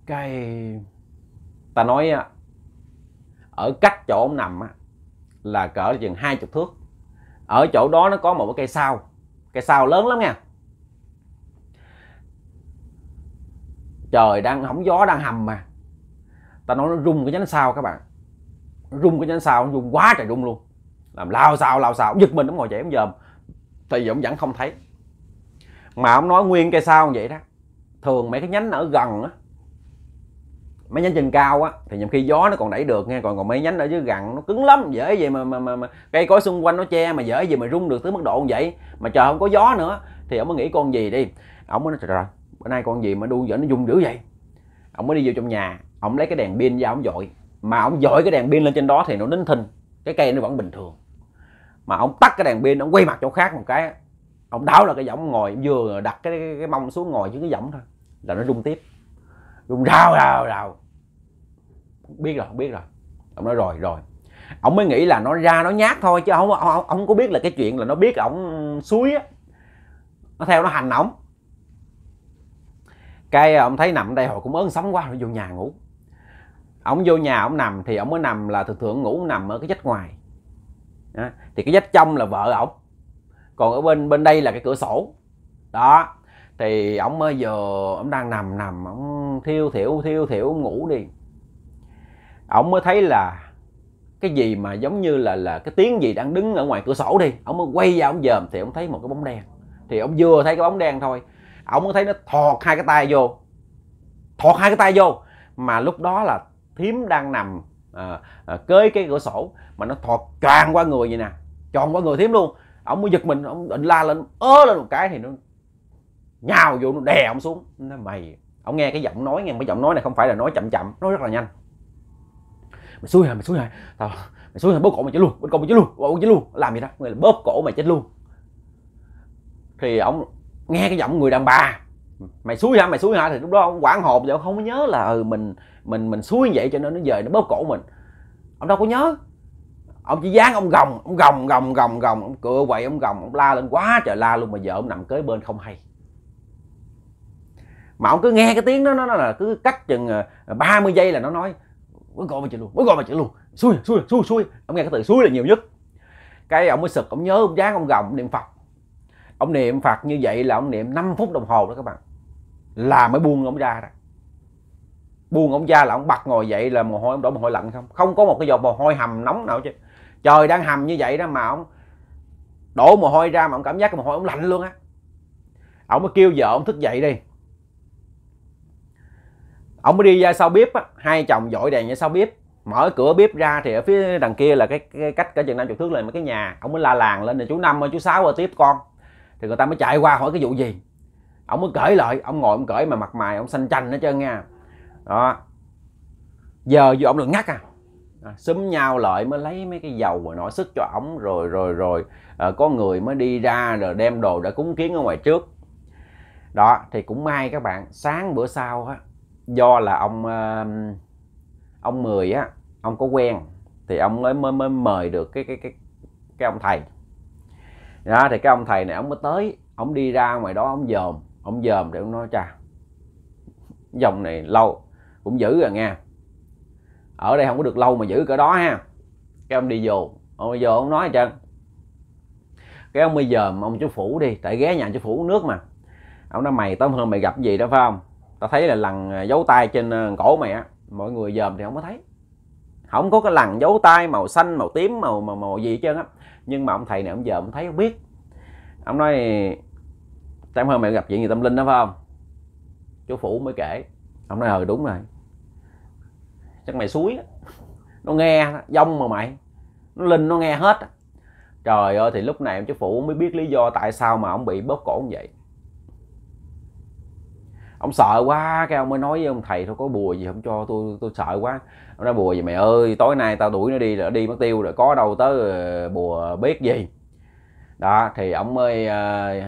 A: cái ta nói ở cách chỗ ông nằm là cỡ chừng hai chục thước ở chỗ đó nó có một cái cây sao cây sao lớn lắm nha trời đang không gió đang hầm mà ta nói nó rung cái nhánh sao các bạn nó rung cái nhánh sao nó rung quá trời rung luôn làm lao sao lao sao giật mình nó ngồi dậy ông dòm thì ông vẫn không thấy mà ông nói nguyên cây sao vậy đó thường mấy cái nhánh ở gần á mấy nhánh trên cao á thì nhiều khi gió nó còn đẩy được nghe còn còn mấy nhánh ở dưới gần nó cứng lắm dễ gì mà mà mà, mà cây cối xung quanh nó che mà dễ gì mà rung được tới mức độ như vậy mà trời không có gió nữa thì ông mới nghĩ con gì đi ông mới nói trời rồi bữa nay con gì mà đu dở nó rung dữ vậy ông mới đi vô trong nhà ông lấy cái đèn pin ra ông dội mà ông dội cái đèn pin lên trên đó thì nó nín thinh cái cây nó vẫn bình thường mà ông tắt cái đèn pin ông quay mặt chỗ khác một cái ông đảo là cái giọng ngồi vừa đặt cái, cái, cái mông xuống ngồi chứ cái giọng thôi là nó rung tiếp rung rào rào rào biết rồi biết rồi ông nói rồi rồi ông mới nghĩ là nó ra nó nhát thôi chứ không ông, ông có biết là cái chuyện là nó biết ổng suối á nó theo nó hành ổng cái ờ, ông thấy nằm đây hồi cũng ớn sống quá rồi vô nhà ngủ ông vô nhà ông nằm thì ông mới nằm là thường thường ngủ nằm ở cái vách ngoài thì cái vách trong là vợ ổng còn ở bên bên đây là cái cửa sổ đó thì ổng mới giờ ổng đang nằm nằm ổng thiêu thiểu thiêu thiểu ngủ đi ổng mới thấy là cái gì mà giống như là là cái tiếng gì đang đứng ở ngoài cửa sổ đi ổng mới quay ra ổng dòm thì ổng thấy một cái bóng đen thì ổng vừa thấy cái bóng đen thôi ổng mới thấy nó thọt hai cái tay vô thọt hai cái tay vô mà lúc đó là thím đang nằm à, à, cới cái cửa sổ mà nó thọt tròn qua người vậy nè tròn qua người thím luôn ổng mới giật mình ổng định la lên ớ lên một cái thì nó nhào vô nó đè ông xuống nó mày ông nghe cái giọng nói nghe cái giọng nói này không phải là nói chậm chậm nói rất là nhanh mày xui hả mày xui hả tao mày xui hả bóp cổ mày chết luôn bóp cổ mày chết luôn bóp cổ chết luôn làm gì đó người là bóp cổ mày chết luôn thì ông nghe cái giọng người đàn bà mày xui hả mày xui hả thì lúc đó ông quảng hồn vậy ông không nhớ là ừ, mình mình mình xui vậy cho nên nó về nó bóp cổ mình ông đâu có nhớ ông chỉ dán ông gồng ông gồng gồng gồng gồng ông cựa quậy ông gồng ông la lên quá trời la luôn mà vợ ông nằm kế bên không hay mà ông cứ nghe cái tiếng đó nó là cứ cách chừng 30 ờ, giây là nó nói mới gọi mà chịu luôn mới gọi mà chịu luôn xui xui xui xui ông nghe cái từ xui là nhiều nhất cái ông mới sực ông nhớ ông dáng ông gồng niệm phật ông niệm phật như vậy là ông niệm 5 phút đồng hồ đó các bạn là mới buông ông ra ra buông ông ra là ông bật ngồi dậy là mồ hôi ông đổ mồ hôi lạnh không không có một cái giọt mồ hôi hầm nóng nào chứ trời đang hầm như vậy đó mà ông đổ mồ hôi ra mà ông cảm giác cái mồ hôi ông lạnh luôn á ông mới kêu vợ ông thức dậy đi ông mới đi ra sau bếp á hai chồng dội đèn ra sau bếp mở cửa bếp ra thì ở phía đằng kia là cái, cái cách cả chừng năm chục thước lên mấy cái nhà ông mới la làng lên là chú năm ơi chú sáu qua tiếp con thì người ta mới chạy qua hỏi cái vụ gì ông mới cởi lại ông ngồi ông cởi mà mặt mày ông xanh chanh hết trơn nha đó giờ vô ông được ngắt à. à xúm nhau lại mới lấy mấy cái dầu rồi nổi sức cho ổng rồi rồi rồi à, có người mới đi ra rồi đem đồ đã cúng kiến ở ngoài trước đó thì cũng may các bạn sáng bữa sau á do là ông ờ, ông mười á ông có quen thì ông mới mới, mới mời được cái cái cái cái ông thầy đó thì cái ông thầy này ông mới tới ông đi ra ngoài đó ông dòm ông dòm để ông nói cha dòng này lâu cũng giữ rồi à nghe ở đây không có được lâu mà giữ cỡ đó ha cái ông đi vô ông đi vô ông nói chân cái ông bây giờ ông chú phủ đi tại ghé nhà chú phủ uống nước mà ông nói mày tối hôm mày gặp gì đó phải không ta thấy là lần à, dấu tay trên à, cổ mày á mọi người dòm thì không có thấy không có cái lần dấu tay màu xanh màu tím màu màu, màu gì hết trơn á nhưng mà ông thầy này ông dòm thấy không biết ông nói Tam hơn mày gặp chuyện gì tâm linh đó phải không chú phủ mới kể ông nói ừ đúng rồi chắc mày suối nó nghe dông mà mày nó linh nó nghe hết trời ơi thì lúc này ông chú phủ mới biết lý do tại sao mà ông bị bóp cổ như vậy ông sợ quá cái ông mới nói với ông thầy thôi có bùa gì không cho tôi tôi sợ quá ông nói bùa gì mày ơi tối nay tao đuổi nó đi rồi đi mất tiêu rồi có đâu tới ờ, bùa biết gì đó thì ông mới uh,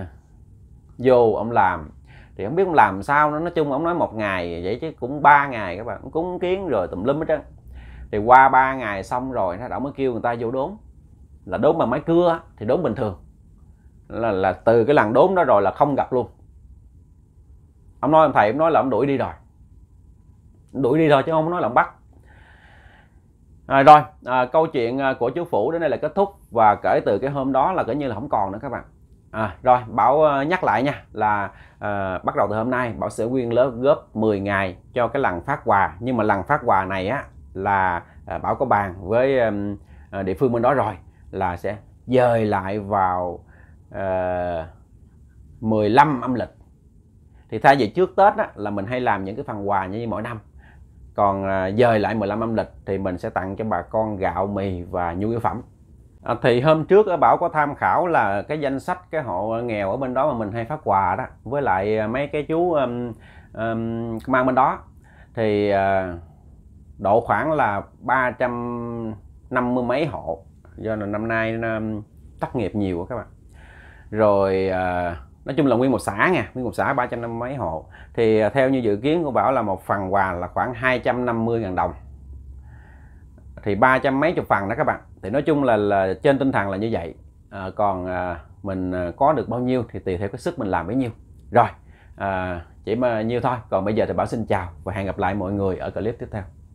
A: vô ông làm thì không biết ông làm sao nó nói chung ông nói một ngày vậy chứ cũng ba ngày các bạn cúng kiến rồi tùm lum hết trơn thì qua ba ngày xong rồi nó đã mới kêu người ta vô đốn là đốn bằng máy cưa thì đốn bình thường là, là từ cái lần đốn đó rồi là không gặp luôn ông nói ông thầy ông nói là ông đuổi đi rồi đuổi đi rồi chứ không nói là ông bắt à, rồi à, câu chuyện à, của chú phủ đến đây là kết thúc và kể từ cái hôm đó là kể như là không còn nữa các bạn à, rồi bảo à, nhắc lại nha là à, bắt đầu từ hôm nay bảo sẽ quyên lớp góp 10 ngày cho cái lần phát quà nhưng mà lần phát quà này á là à, bảo có bàn với à, địa phương bên đó rồi là sẽ dời lại vào à, 15 âm lịch thì thay vì trước Tết á, là mình hay làm những cái phần quà như mỗi năm còn à, dời lại 15 âm lịch thì mình sẽ tặng cho bà con gạo mì và nhu yếu phẩm à, thì hôm trước ở Bảo có tham khảo là cái danh sách cái hộ nghèo ở bên đó mà mình hay phát quà đó với lại à, mấy cái chú um, um, mang bên đó thì uh, độ khoảng là 350 mấy hộ do là năm nay um, uh, nghiệp nhiều các bạn rồi uh, nói chung là nguyên một xã nha nguyên một xã ba trăm năm mấy hộ thì à, theo như dự kiến của bảo là một phần quà là khoảng 250.000 đồng thì ba trăm mấy chục phần đó các bạn thì nói chung là, là trên tinh thần là như vậy à, còn à, mình à, có được bao nhiêu thì tùy theo cái sức mình làm bấy nhiêu rồi à, chỉ mà nhiêu thôi còn bây giờ thì bảo xin chào và hẹn gặp lại mọi người ở clip tiếp theo